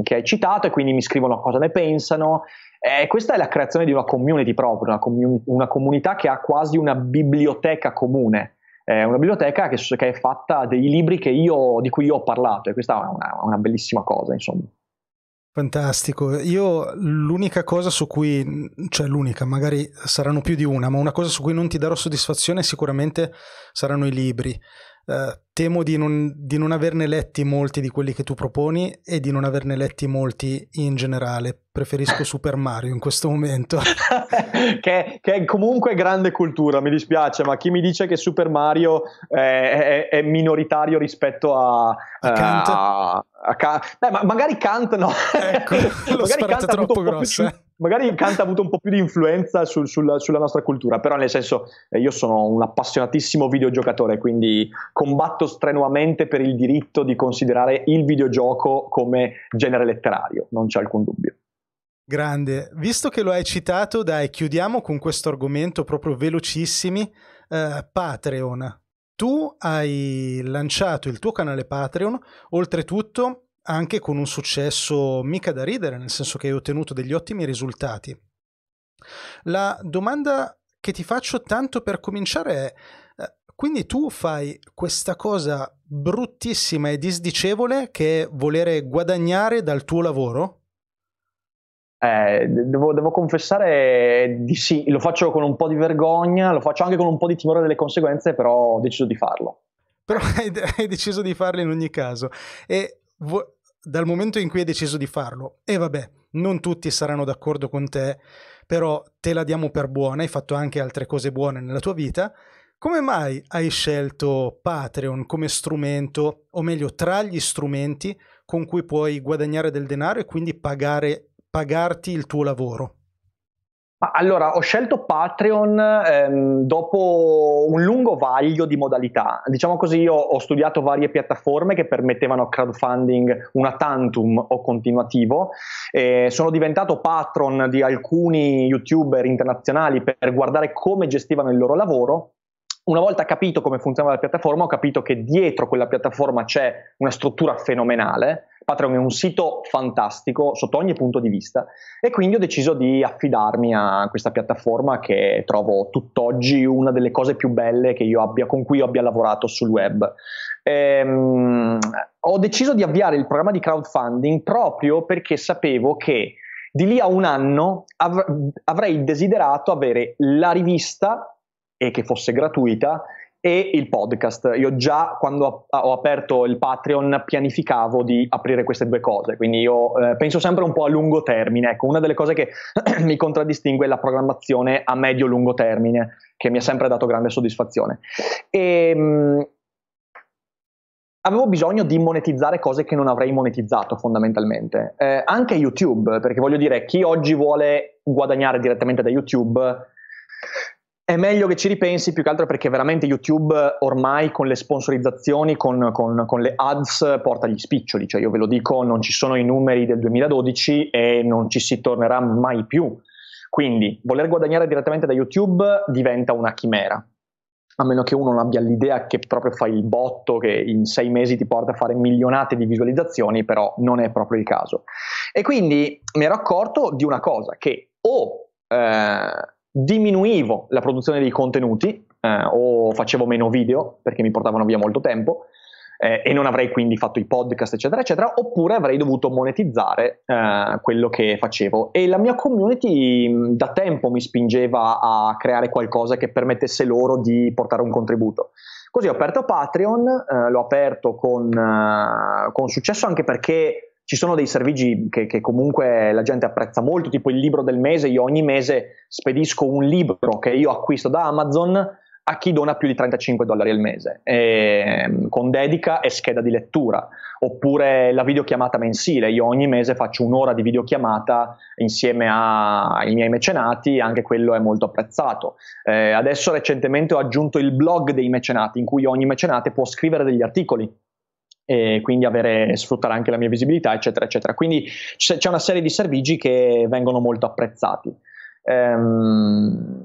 che hai citato e quindi mi scrivono cosa ne pensano eh, questa è la creazione di una community proprio, una, comuni- una comunità che ha quasi una biblioteca comune è una biblioteca che, che è fatta dei libri io, di cui io ho parlato e questa è una, una bellissima cosa, insomma. Fantastico. Io l'unica cosa su cui, cioè l'unica, magari saranno più di una, ma una cosa su cui non ti darò soddisfazione sicuramente saranno i libri. Eh, temo di non, di non, averne letti molti di quelli che tu proponi e di non averne letti molti in generale. Preferisco Super Mario in questo momento. che, che, è comunque grande cultura, mi dispiace, ma chi mi dice che Super Mario è, è, è minoritario rispetto a, a eh, Kant? A, a Kant. Beh, ma magari Kant no. Ecco, l'ho magari Kant troppo grossa. Eh magari il Kant ha avuto un po' più di influenza sul, sul, sulla nostra cultura, però nel senso eh, io sono un appassionatissimo videogiocatore, quindi combatto strenuamente per il diritto di considerare il videogioco come genere letterario, non c'è alcun dubbio. Grande, visto che lo hai citato, dai, chiudiamo con questo argomento proprio velocissimi. Eh, Patreon, tu hai lanciato il tuo canale Patreon, oltretutto anche con un successo mica da ridere, nel senso che hai ottenuto degli ottimi risultati. La domanda che ti faccio tanto per cominciare è, eh, quindi tu fai questa cosa bruttissima e disdicevole che è volere guadagnare dal tuo lavoro? Eh, devo, devo, confessare di sì, lo faccio con un po' di vergogna, lo faccio anche con un po' di timore delle conseguenze, però ho deciso di farlo. Però hai, hai deciso di farlo in ogni caso. E vo- dal momento in cui hai deciso di farlo, e vabbè, non tutti saranno d'accordo con te, però te la diamo per buona, hai fatto anche altre cose buone nella tua vita, come mai hai scelto Patreon come strumento, o meglio tra gli strumenti con cui puoi guadagnare del denaro e quindi pagare, pagarti il tuo lavoro? allora, ho scelto Patreon ehm, dopo un lungo vaglio di modalità. Diciamo così, io ho studiato varie piattaforme che permettevano crowdfunding una tantum o continuativo. Eh, sono diventato patron di alcuni youtuber internazionali per guardare come gestivano il loro lavoro una volta capito come funzionava la piattaforma, ho capito che dietro quella piattaforma c'è una struttura fenomenale Patreon è un sito fantastico sotto ogni punto di vista e quindi ho deciso di affidarmi a questa piattaforma che trovo tutt'oggi una delle cose più belle abbia, con cui io abbia lavorato sul web. Ehm, ho deciso di avviare il programma di crowdfunding proprio perché sapevo che di lì a un anno av- avrei desiderato avere la rivista e che fosse gratuita e il podcast. Io già quando ho aperto il Patreon pianificavo di aprire queste due cose, quindi io eh, penso sempre un po' a lungo termine. Ecco, una delle cose che mi contraddistingue è la programmazione a medio-lungo termine, che mi ha sempre dato grande soddisfazione. E, ehm, mh, avevo bisogno di monetizzare cose che non avrei monetizzato fondamentalmente, eh, anche YouTube, perché voglio dire, chi oggi vuole guadagnare direttamente da YouTube è meglio che ci ripensi più che altro perché veramente YouTube ormai con le sponsorizzazioni, con, con, con, le ads porta gli spiccioli, cioè io ve lo dico, non ci sono i numeri del 2012 e non ci si tornerà mai più. Quindi voler guadagnare direttamente da YouTube diventa una chimera, a meno che uno non abbia l'idea che proprio fai il botto che in sei mesi ti porta a fare milionate di visualizzazioni, però non è proprio il caso. E quindi mi ero accorto di una cosa, che o... Eh, diminuivo la produzione dei contenuti eh, o facevo meno video perché mi portavano via molto tempo eh, e non avrei quindi fatto i podcast eccetera eccetera oppure avrei dovuto monetizzare eh, quello che facevo e la mia community mm, da tempo mi spingeva a creare qualcosa che permettesse loro di portare un contributo così ho aperto Patreon eh, l'ho aperto con, eh, con successo anche perché ci sono dei servigi che, che, comunque la gente apprezza molto, tipo il libro del mese, io ogni mese spedisco un libro che io acquisto da Amazon a chi dona più di 35 dollari al mese, e, ehm, con dedica e scheda di lettura, oppure la videochiamata mensile, io ogni mese faccio un'ora di videochiamata insieme a, ai miei mecenati, anche quello è molto apprezzato. Eh, adesso recentemente ho aggiunto il blog dei mecenati, in cui ogni mecenate può scrivere degli articoli e quindi avere, sfruttare anche la mia visibilità, eccetera, eccetera. Quindi c'è una serie di servigi che vengono molto apprezzati. Ehm,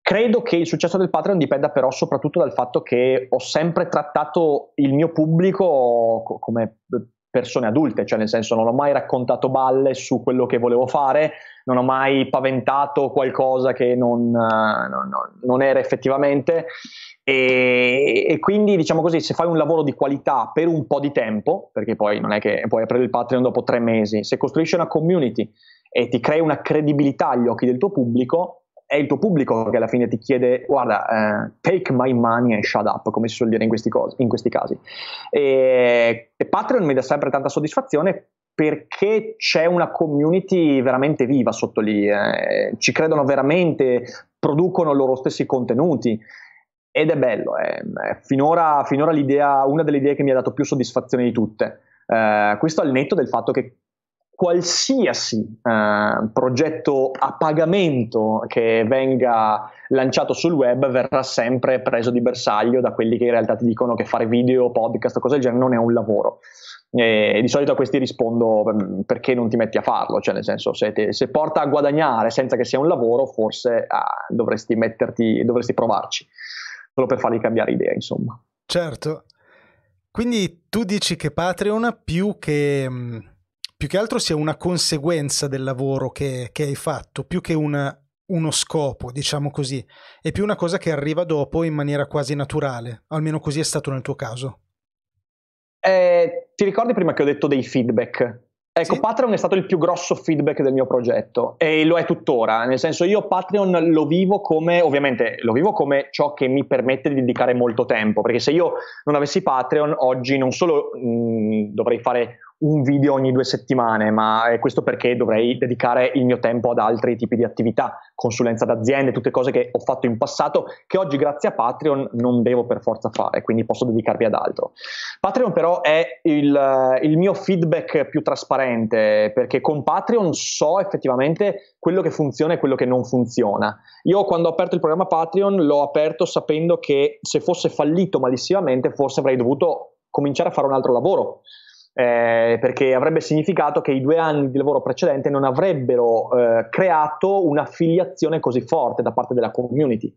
credo che il successo del Patreon dipenda però soprattutto dal fatto che ho sempre trattato il mio pubblico come persone adulte, cioè nel senso non ho mai raccontato balle su quello che volevo fare, non ho mai paventato qualcosa che non, eh, non, non era effettivamente e, e, quindi diciamo così, se fai un lavoro di qualità per un po' di tempo, perché poi non è che puoi aprire il Patreon dopo tre mesi, se costruisci una community e ti crei una credibilità agli occhi del tuo pubblico, è il tuo pubblico che alla fine ti chiede guarda, eh, take my money and shut up, come si suol dire in questi, cos- in questi casi. E, e Patreon mi dà sempre tanta soddisfazione perché c'è una community veramente viva sotto lì, eh, ci credono veramente, producono loro stessi contenuti ed è bello, è, è finora, finora una delle idee che mi ha dato più soddisfazione di tutte. Eh, questo al netto del fatto che qualsiasi eh, progetto a pagamento che venga lanciato sul web verrà sempre preso di bersaglio da quelli che in realtà ti dicono che fare video, podcast o cose del genere non è un lavoro. E, di solito a questi rispondo mm, perché non ti metti a farlo, cioè nel senso se, te, se porta a guadagnare senza che sia un lavoro forse ah, dovresti, metterti, dovresti provarci solo per fargli cambiare idea, insomma. Certo. Quindi tu dici che Patreon più che, mm, più che altro sia una conseguenza del lavoro che, che hai fatto, più che una, uno scopo, diciamo così, è più una cosa che arriva dopo in maniera quasi naturale, almeno così è stato nel tuo caso. Eh, ti ricordi prima che ho detto dei feedback? Ecco, sì. Patreon è stato il più grosso feedback del mio progetto e lo è tuttora, nel senso io Patreon lo vivo come, ovviamente lo vivo come ciò che mi permette di dedicare molto tempo, perché se io non avessi Patreon oggi non solo mh, mm, dovrei fare un video ogni due settimane, ma è questo perché dovrei dedicare il mio tempo ad altri tipi di attività, consulenza d'aziende, tutte cose che ho fatto in passato che oggi grazie a Patreon non devo per forza fare, quindi posso dedicarvi ad altro. Patreon però è il, il mio feedback più trasparente, perché con Patreon so effettivamente quello che funziona e quello che non funziona. Io quando ho aperto il programma Patreon l'ho aperto sapendo che se fosse fallito malissimamente forse avrei dovuto cominciare a fare un altro lavoro eh, perché avrebbe significato che i due anni di lavoro precedente non avrebbero eh, creato un'affiliazione così forte da parte della community.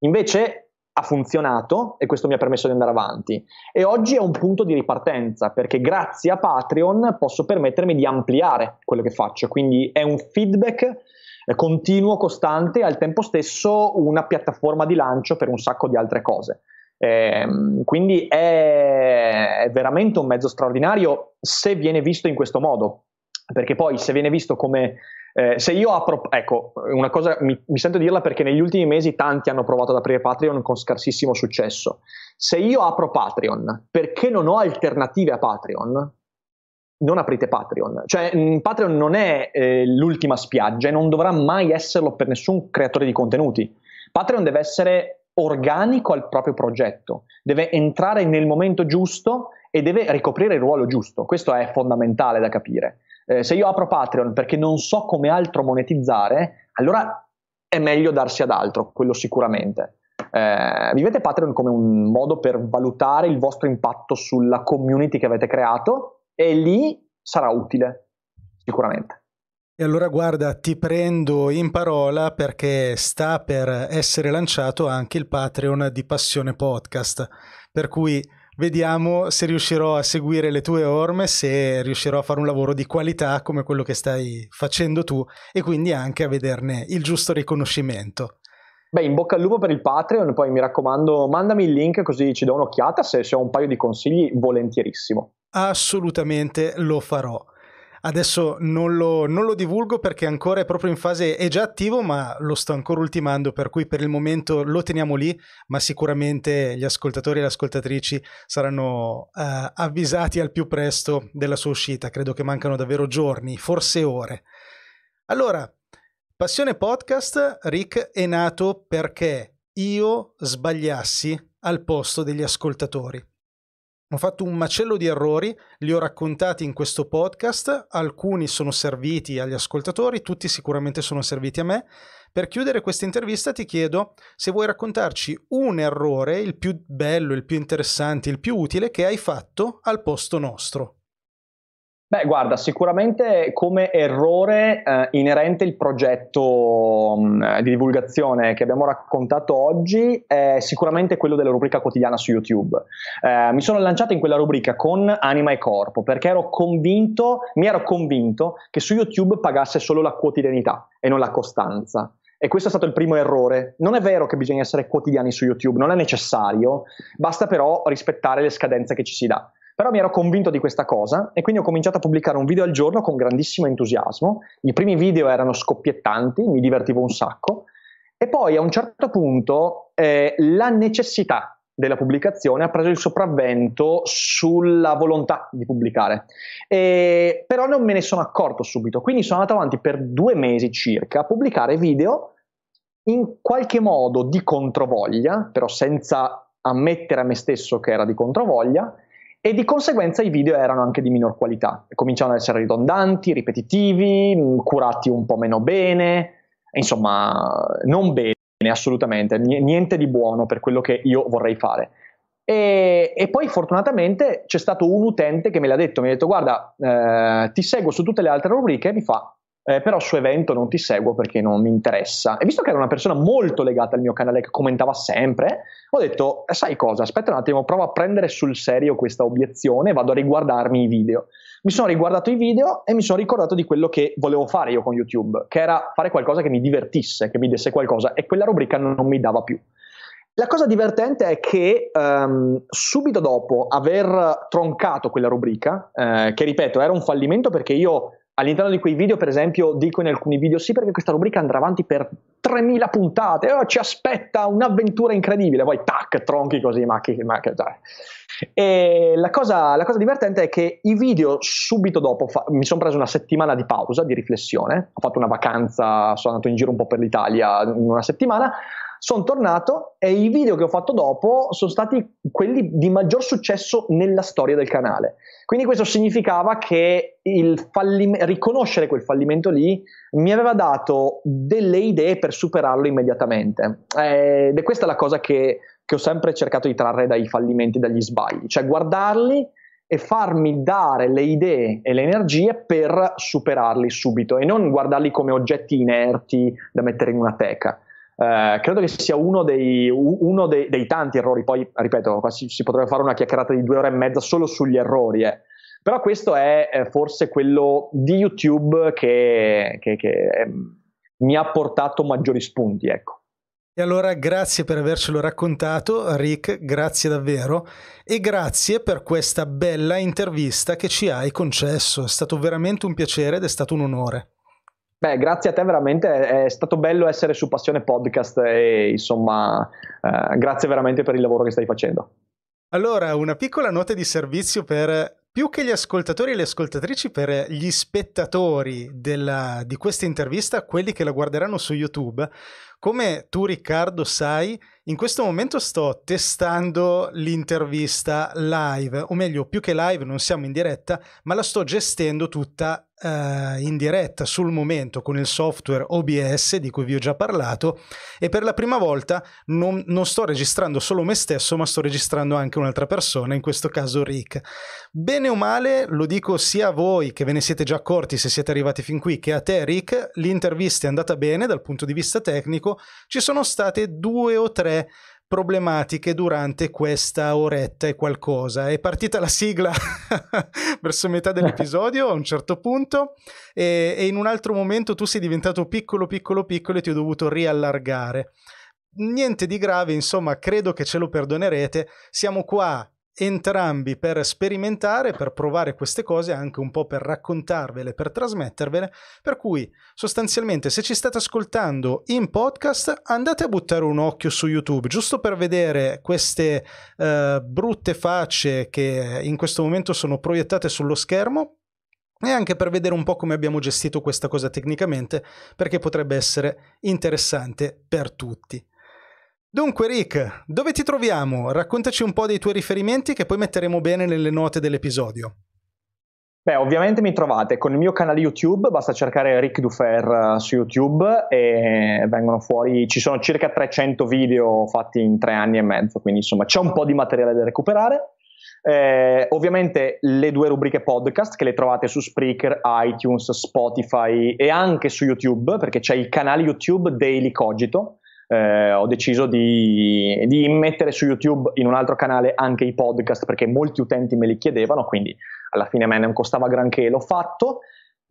Invece ha funzionato e questo mi ha permesso di andare avanti e oggi è un punto di ripartenza perché grazie a Patreon posso permettermi di ampliare quello che faccio, quindi è un feedback eh, continuo, costante e al tempo stesso una piattaforma di lancio per un sacco di altre cose. Ehm, quindi è, è veramente un mezzo straordinario se viene visto in questo modo, perché poi se viene visto come eh, se io apro, ecco, una cosa mi, mi, sento dirla perché negli ultimi mesi tanti hanno provato ad aprire Patreon con scarsissimo successo. Se io apro Patreon perché non ho alternative a Patreon, non aprite Patreon. Cioè, mh, mm, Patreon non è eh, l'ultima spiaggia e non dovrà mai esserlo per nessun creatore di contenuti. Patreon deve essere organico al proprio progetto, deve entrare nel momento giusto e deve ricoprire il ruolo giusto. Questo è fondamentale da capire. Eh, se io apro Patreon perché non so come altro monetizzare, allora è meglio darsi ad altro, quello sicuramente. Eh, vivete Patreon come un modo per valutare il vostro impatto sulla community che avete creato e lì sarà utile, sicuramente. E allora guarda, ti prendo in parola perché sta per essere lanciato anche il Patreon di Passione Podcast, per cui vediamo se riuscirò a seguire le tue orme, se riuscirò a fare un lavoro di qualità come quello che stai facendo tu e quindi anche a vederne il giusto riconoscimento. Beh, in bocca al lupo per il Patreon, poi mi raccomando, mandami il link così ci do un'occhiata, se, ho un paio di consigli, volentierissimo. Assolutamente lo farò. Adesso non lo, non lo, divulgo perché ancora è proprio in fase, è già attivo ma lo sto ancora ultimando, per cui per il momento lo teniamo lì, ma sicuramente gli ascoltatori e le ascoltatrici saranno eh, avvisati al più presto della sua uscita, credo che mancano davvero giorni, forse ore. Allora, Passione Podcast, Rick, è nato perché io sbagliassi al posto degli ascoltatori. Ho fatto un macello di errori, li ho raccontati in questo podcast, alcuni sono serviti agli ascoltatori, tutti sicuramente sono serviti a me. Per chiudere questa intervista ti chiedo se vuoi raccontarci un errore, il più bello, il più interessante, il più utile che hai fatto al posto nostro. Beh, guarda, sicuramente come errore eh, inerente il progetto mh, mm, di divulgazione che abbiamo raccontato oggi è sicuramente quello della rubrica quotidiana su YouTube. Eh, mi sono lanciato in quella rubrica con anima e corpo perché ero convinto, mi ero convinto che su YouTube pagasse solo la quotidianità e non la costanza. E questo è stato il primo errore. Non è vero che bisogna essere quotidiani su YouTube, non è necessario, basta però rispettare le scadenze che ci si dà. Però mi ero convinto di questa cosa e quindi ho cominciato a pubblicare un video al giorno con grandissimo entusiasmo. I primi video erano scoppiettanti, mi divertivo un sacco. E poi a un certo punto eh, la necessità della pubblicazione ha preso il sopravvento sulla volontà di pubblicare. E, però non me ne sono accorto subito, quindi sono andato avanti per due mesi circa a pubblicare video in qualche modo di controvoglia, però senza ammettere a me stesso che era di controvoglia, e di conseguenza i video erano anche di minor qualità, cominciavano ad essere ridondanti, ripetitivi, mm, curati un po' meno bene, insomma non bene assolutamente, niente di buono per quello che io vorrei fare. E, e poi fortunatamente c'è stato un utente che me l'ha detto, mi ha detto guarda eh, ti seguo su tutte le altre rubriche, e mi fa eh, però su evento non ti seguo perché non mi interessa. E visto che era una persona molto legata al mio canale che commentava sempre, ho detto, eh, sai cosa, aspetta un attimo, provo a prendere sul serio questa obiezione, vado a riguardarmi i video. Mi sono riguardato i video e mi sono ricordato di quello che volevo fare io con YouTube, che era fare qualcosa che mi divertisse, che mi desse qualcosa, e quella rubrica non mi dava più. La cosa divertente è che um, subito dopo aver troncato quella rubrica, eh, che ripeto era un fallimento perché io all'interno di quei video, per esempio, dico in alcuni video sì perché questa rubrica andrà avanti per 3000 puntate, oh, ci aspetta un'avventura incredibile, poi tac, tronchi così, ma che... Ma che cioè. e la cosa, la cosa, divertente è che i video subito dopo, fa, mi sono preso una settimana di pausa, di riflessione, ho fatto una vacanza, sono andato in giro un po' per l'Italia in una settimana, sono tornato e i video che ho fatto dopo sono stati quelli di maggior successo nella storia del canale. Quindi questo significava che il fallim- riconoscere quel fallimento lì mi aveva dato delle idee per superarlo immediatamente. Eh, ed è questa la cosa che, che ho sempre cercato di trarre dai fallimenti, dagli sbagli, cioè guardarli e farmi dare le idee e le energie per superarli subito e non guardarli come oggetti inerti da mettere in una teca. Eh, credo che sia uno, dei, uno dei, dei, tanti errori, poi ripeto, qua si, si, potrebbe fare una chiacchierata di due ore e mezza solo sugli errori, eh. però questo è eh, forse quello di YouTube che, che, che ehm, mi ha portato maggiori spunti, ecco. E allora grazie per avercelo raccontato, Rick, grazie davvero e grazie per questa bella intervista che ci hai concesso. È stato veramente un piacere ed è stato un onore. Beh, grazie a te veramente, è stato bello essere su Passione Podcast e insomma, eh, grazie veramente per il lavoro che stai facendo. Allora, una piccola nota di servizio per più che gli ascoltatori e le ascoltatrici, per gli spettatori della, di questa intervista, quelli che la guarderanno su YouTube. Come tu Riccardo sai, in questo momento sto testando l'intervista live, o meglio, più che live, non siamo in diretta, ma la sto gestendo tutta eh, in diretta sul momento con il software OBS di cui vi ho già parlato e per la prima volta non, non sto registrando solo me stesso ma sto registrando anche un'altra persona, in questo caso Rick. Bene o male, lo dico sia a voi che ve ne siete già accorti se siete arrivati fin qui che a te Rick, l'intervista è andata bene dal punto di vista tecnico, ci sono state due o tre problematiche durante questa oretta e qualcosa. È partita la sigla verso metà dell'episodio a un certo punto e, e in un altro momento tu sei diventato piccolo, piccolo, piccolo e ti ho dovuto riallargare niente di grave, insomma, credo che ce lo perdonerete. Siamo qua entrambi per sperimentare, per provare queste cose, anche un po' per raccontarvele, per trasmettervele. Per cui sostanzialmente se ci state ascoltando in podcast andate a buttare un occhio su YouTube, giusto per vedere queste eh, brutte facce che in questo momento sono proiettate sullo schermo e anche per vedere un po' come abbiamo gestito questa cosa tecnicamente, perché potrebbe essere interessante per tutti. Dunque Rick, dove ti troviamo? Raccontaci un po' dei tuoi riferimenti che poi metteremo bene nelle note dell'episodio. Beh, ovviamente mi trovate con il mio canale YouTube, basta cercare Rick Dufer eh, su YouTube e vengono fuori, ci sono circa 300 video fatti in tre anni e mezzo, quindi insomma c'è un po' di materiale da recuperare. Eh, ovviamente le due rubriche podcast che le trovate su Spreaker, iTunes, Spotify e anche su YouTube, perché c'è il canale YouTube Daily Cogito, eh, ho deciso di, di immettere su YouTube in un altro canale anche i podcast perché molti utenti me li chiedevano, quindi alla fine a me non costava granché, l'ho fatto.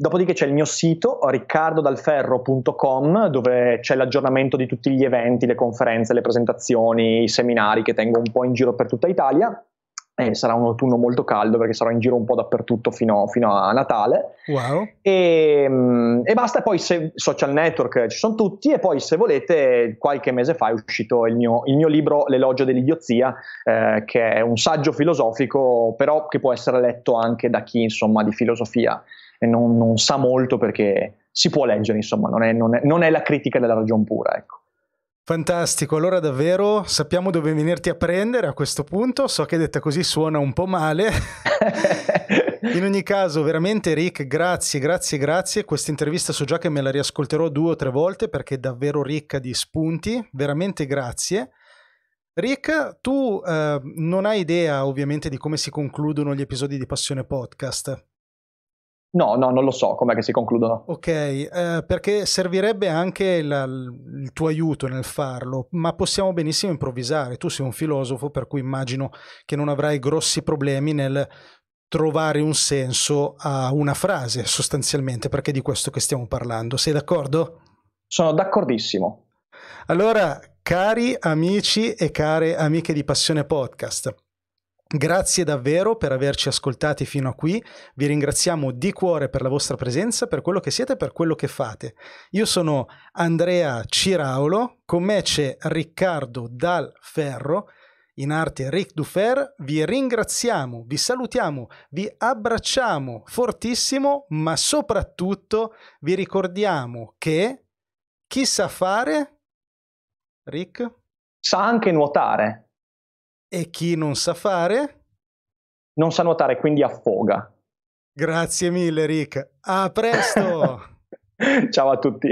Dopodiché c'è il mio sito riccardodalferro.com dove c'è l'aggiornamento di tutti gli eventi, le conferenze, le presentazioni, i seminari che tengo un po' in giro per tutta Italia. Eh, sarà un autunno molto caldo perché sarò in giro un po' dappertutto fino, fino a Natale. Wow. E, ehm, e, basta, poi se, social network ci sono tutti e poi se volete qualche mese fa è uscito il mio, il mio libro L'elogio dell'idiozia, eh, che è un saggio filosofico però che può essere letto anche da chi insomma di filosofia e non, non sa molto perché si può leggere insomma, non è, non è, non è la critica della ragione pura. Ecco. Fantastico, allora davvero sappiamo dove venirti a prendere a questo punto, so che detta così suona un po' male. In ogni caso, veramente Rick, grazie, grazie, grazie. Questa intervista so già che me la riascolterò due o tre volte perché è davvero ricca di spunti, veramente grazie. Rick, tu eh, non hai idea ovviamente di come si concludono gli episodi di Passione Podcast. No, no, non lo so com'è che si concludono. Ok, eh, perché servirebbe anche la, il tuo aiuto nel farlo, ma possiamo benissimo improvvisare. Tu sei un filosofo, per cui immagino che non avrai grossi problemi nel trovare un senso a una frase, sostanzialmente, perché è di questo che stiamo parlando. Sei d'accordo? Sono d'accordissimo. Allora, cari amici e care amiche di Passione Podcast, Grazie davvero per averci ascoltati fino a qui, vi ringraziamo di cuore per la vostra presenza, per quello che siete e per quello che fate. Io sono Andrea Ciraulo, con me c'è Riccardo Dal Ferro, in arte Ric Dufer, vi ringraziamo, vi salutiamo, vi abbracciamo fortissimo, ma soprattutto vi ricordiamo che chi sa fare, Ric? Sa anche nuotare. E chi non sa fare? Non sa nuotare, quindi affoga. Grazie mille, Rick. A presto! Ciao a tutti.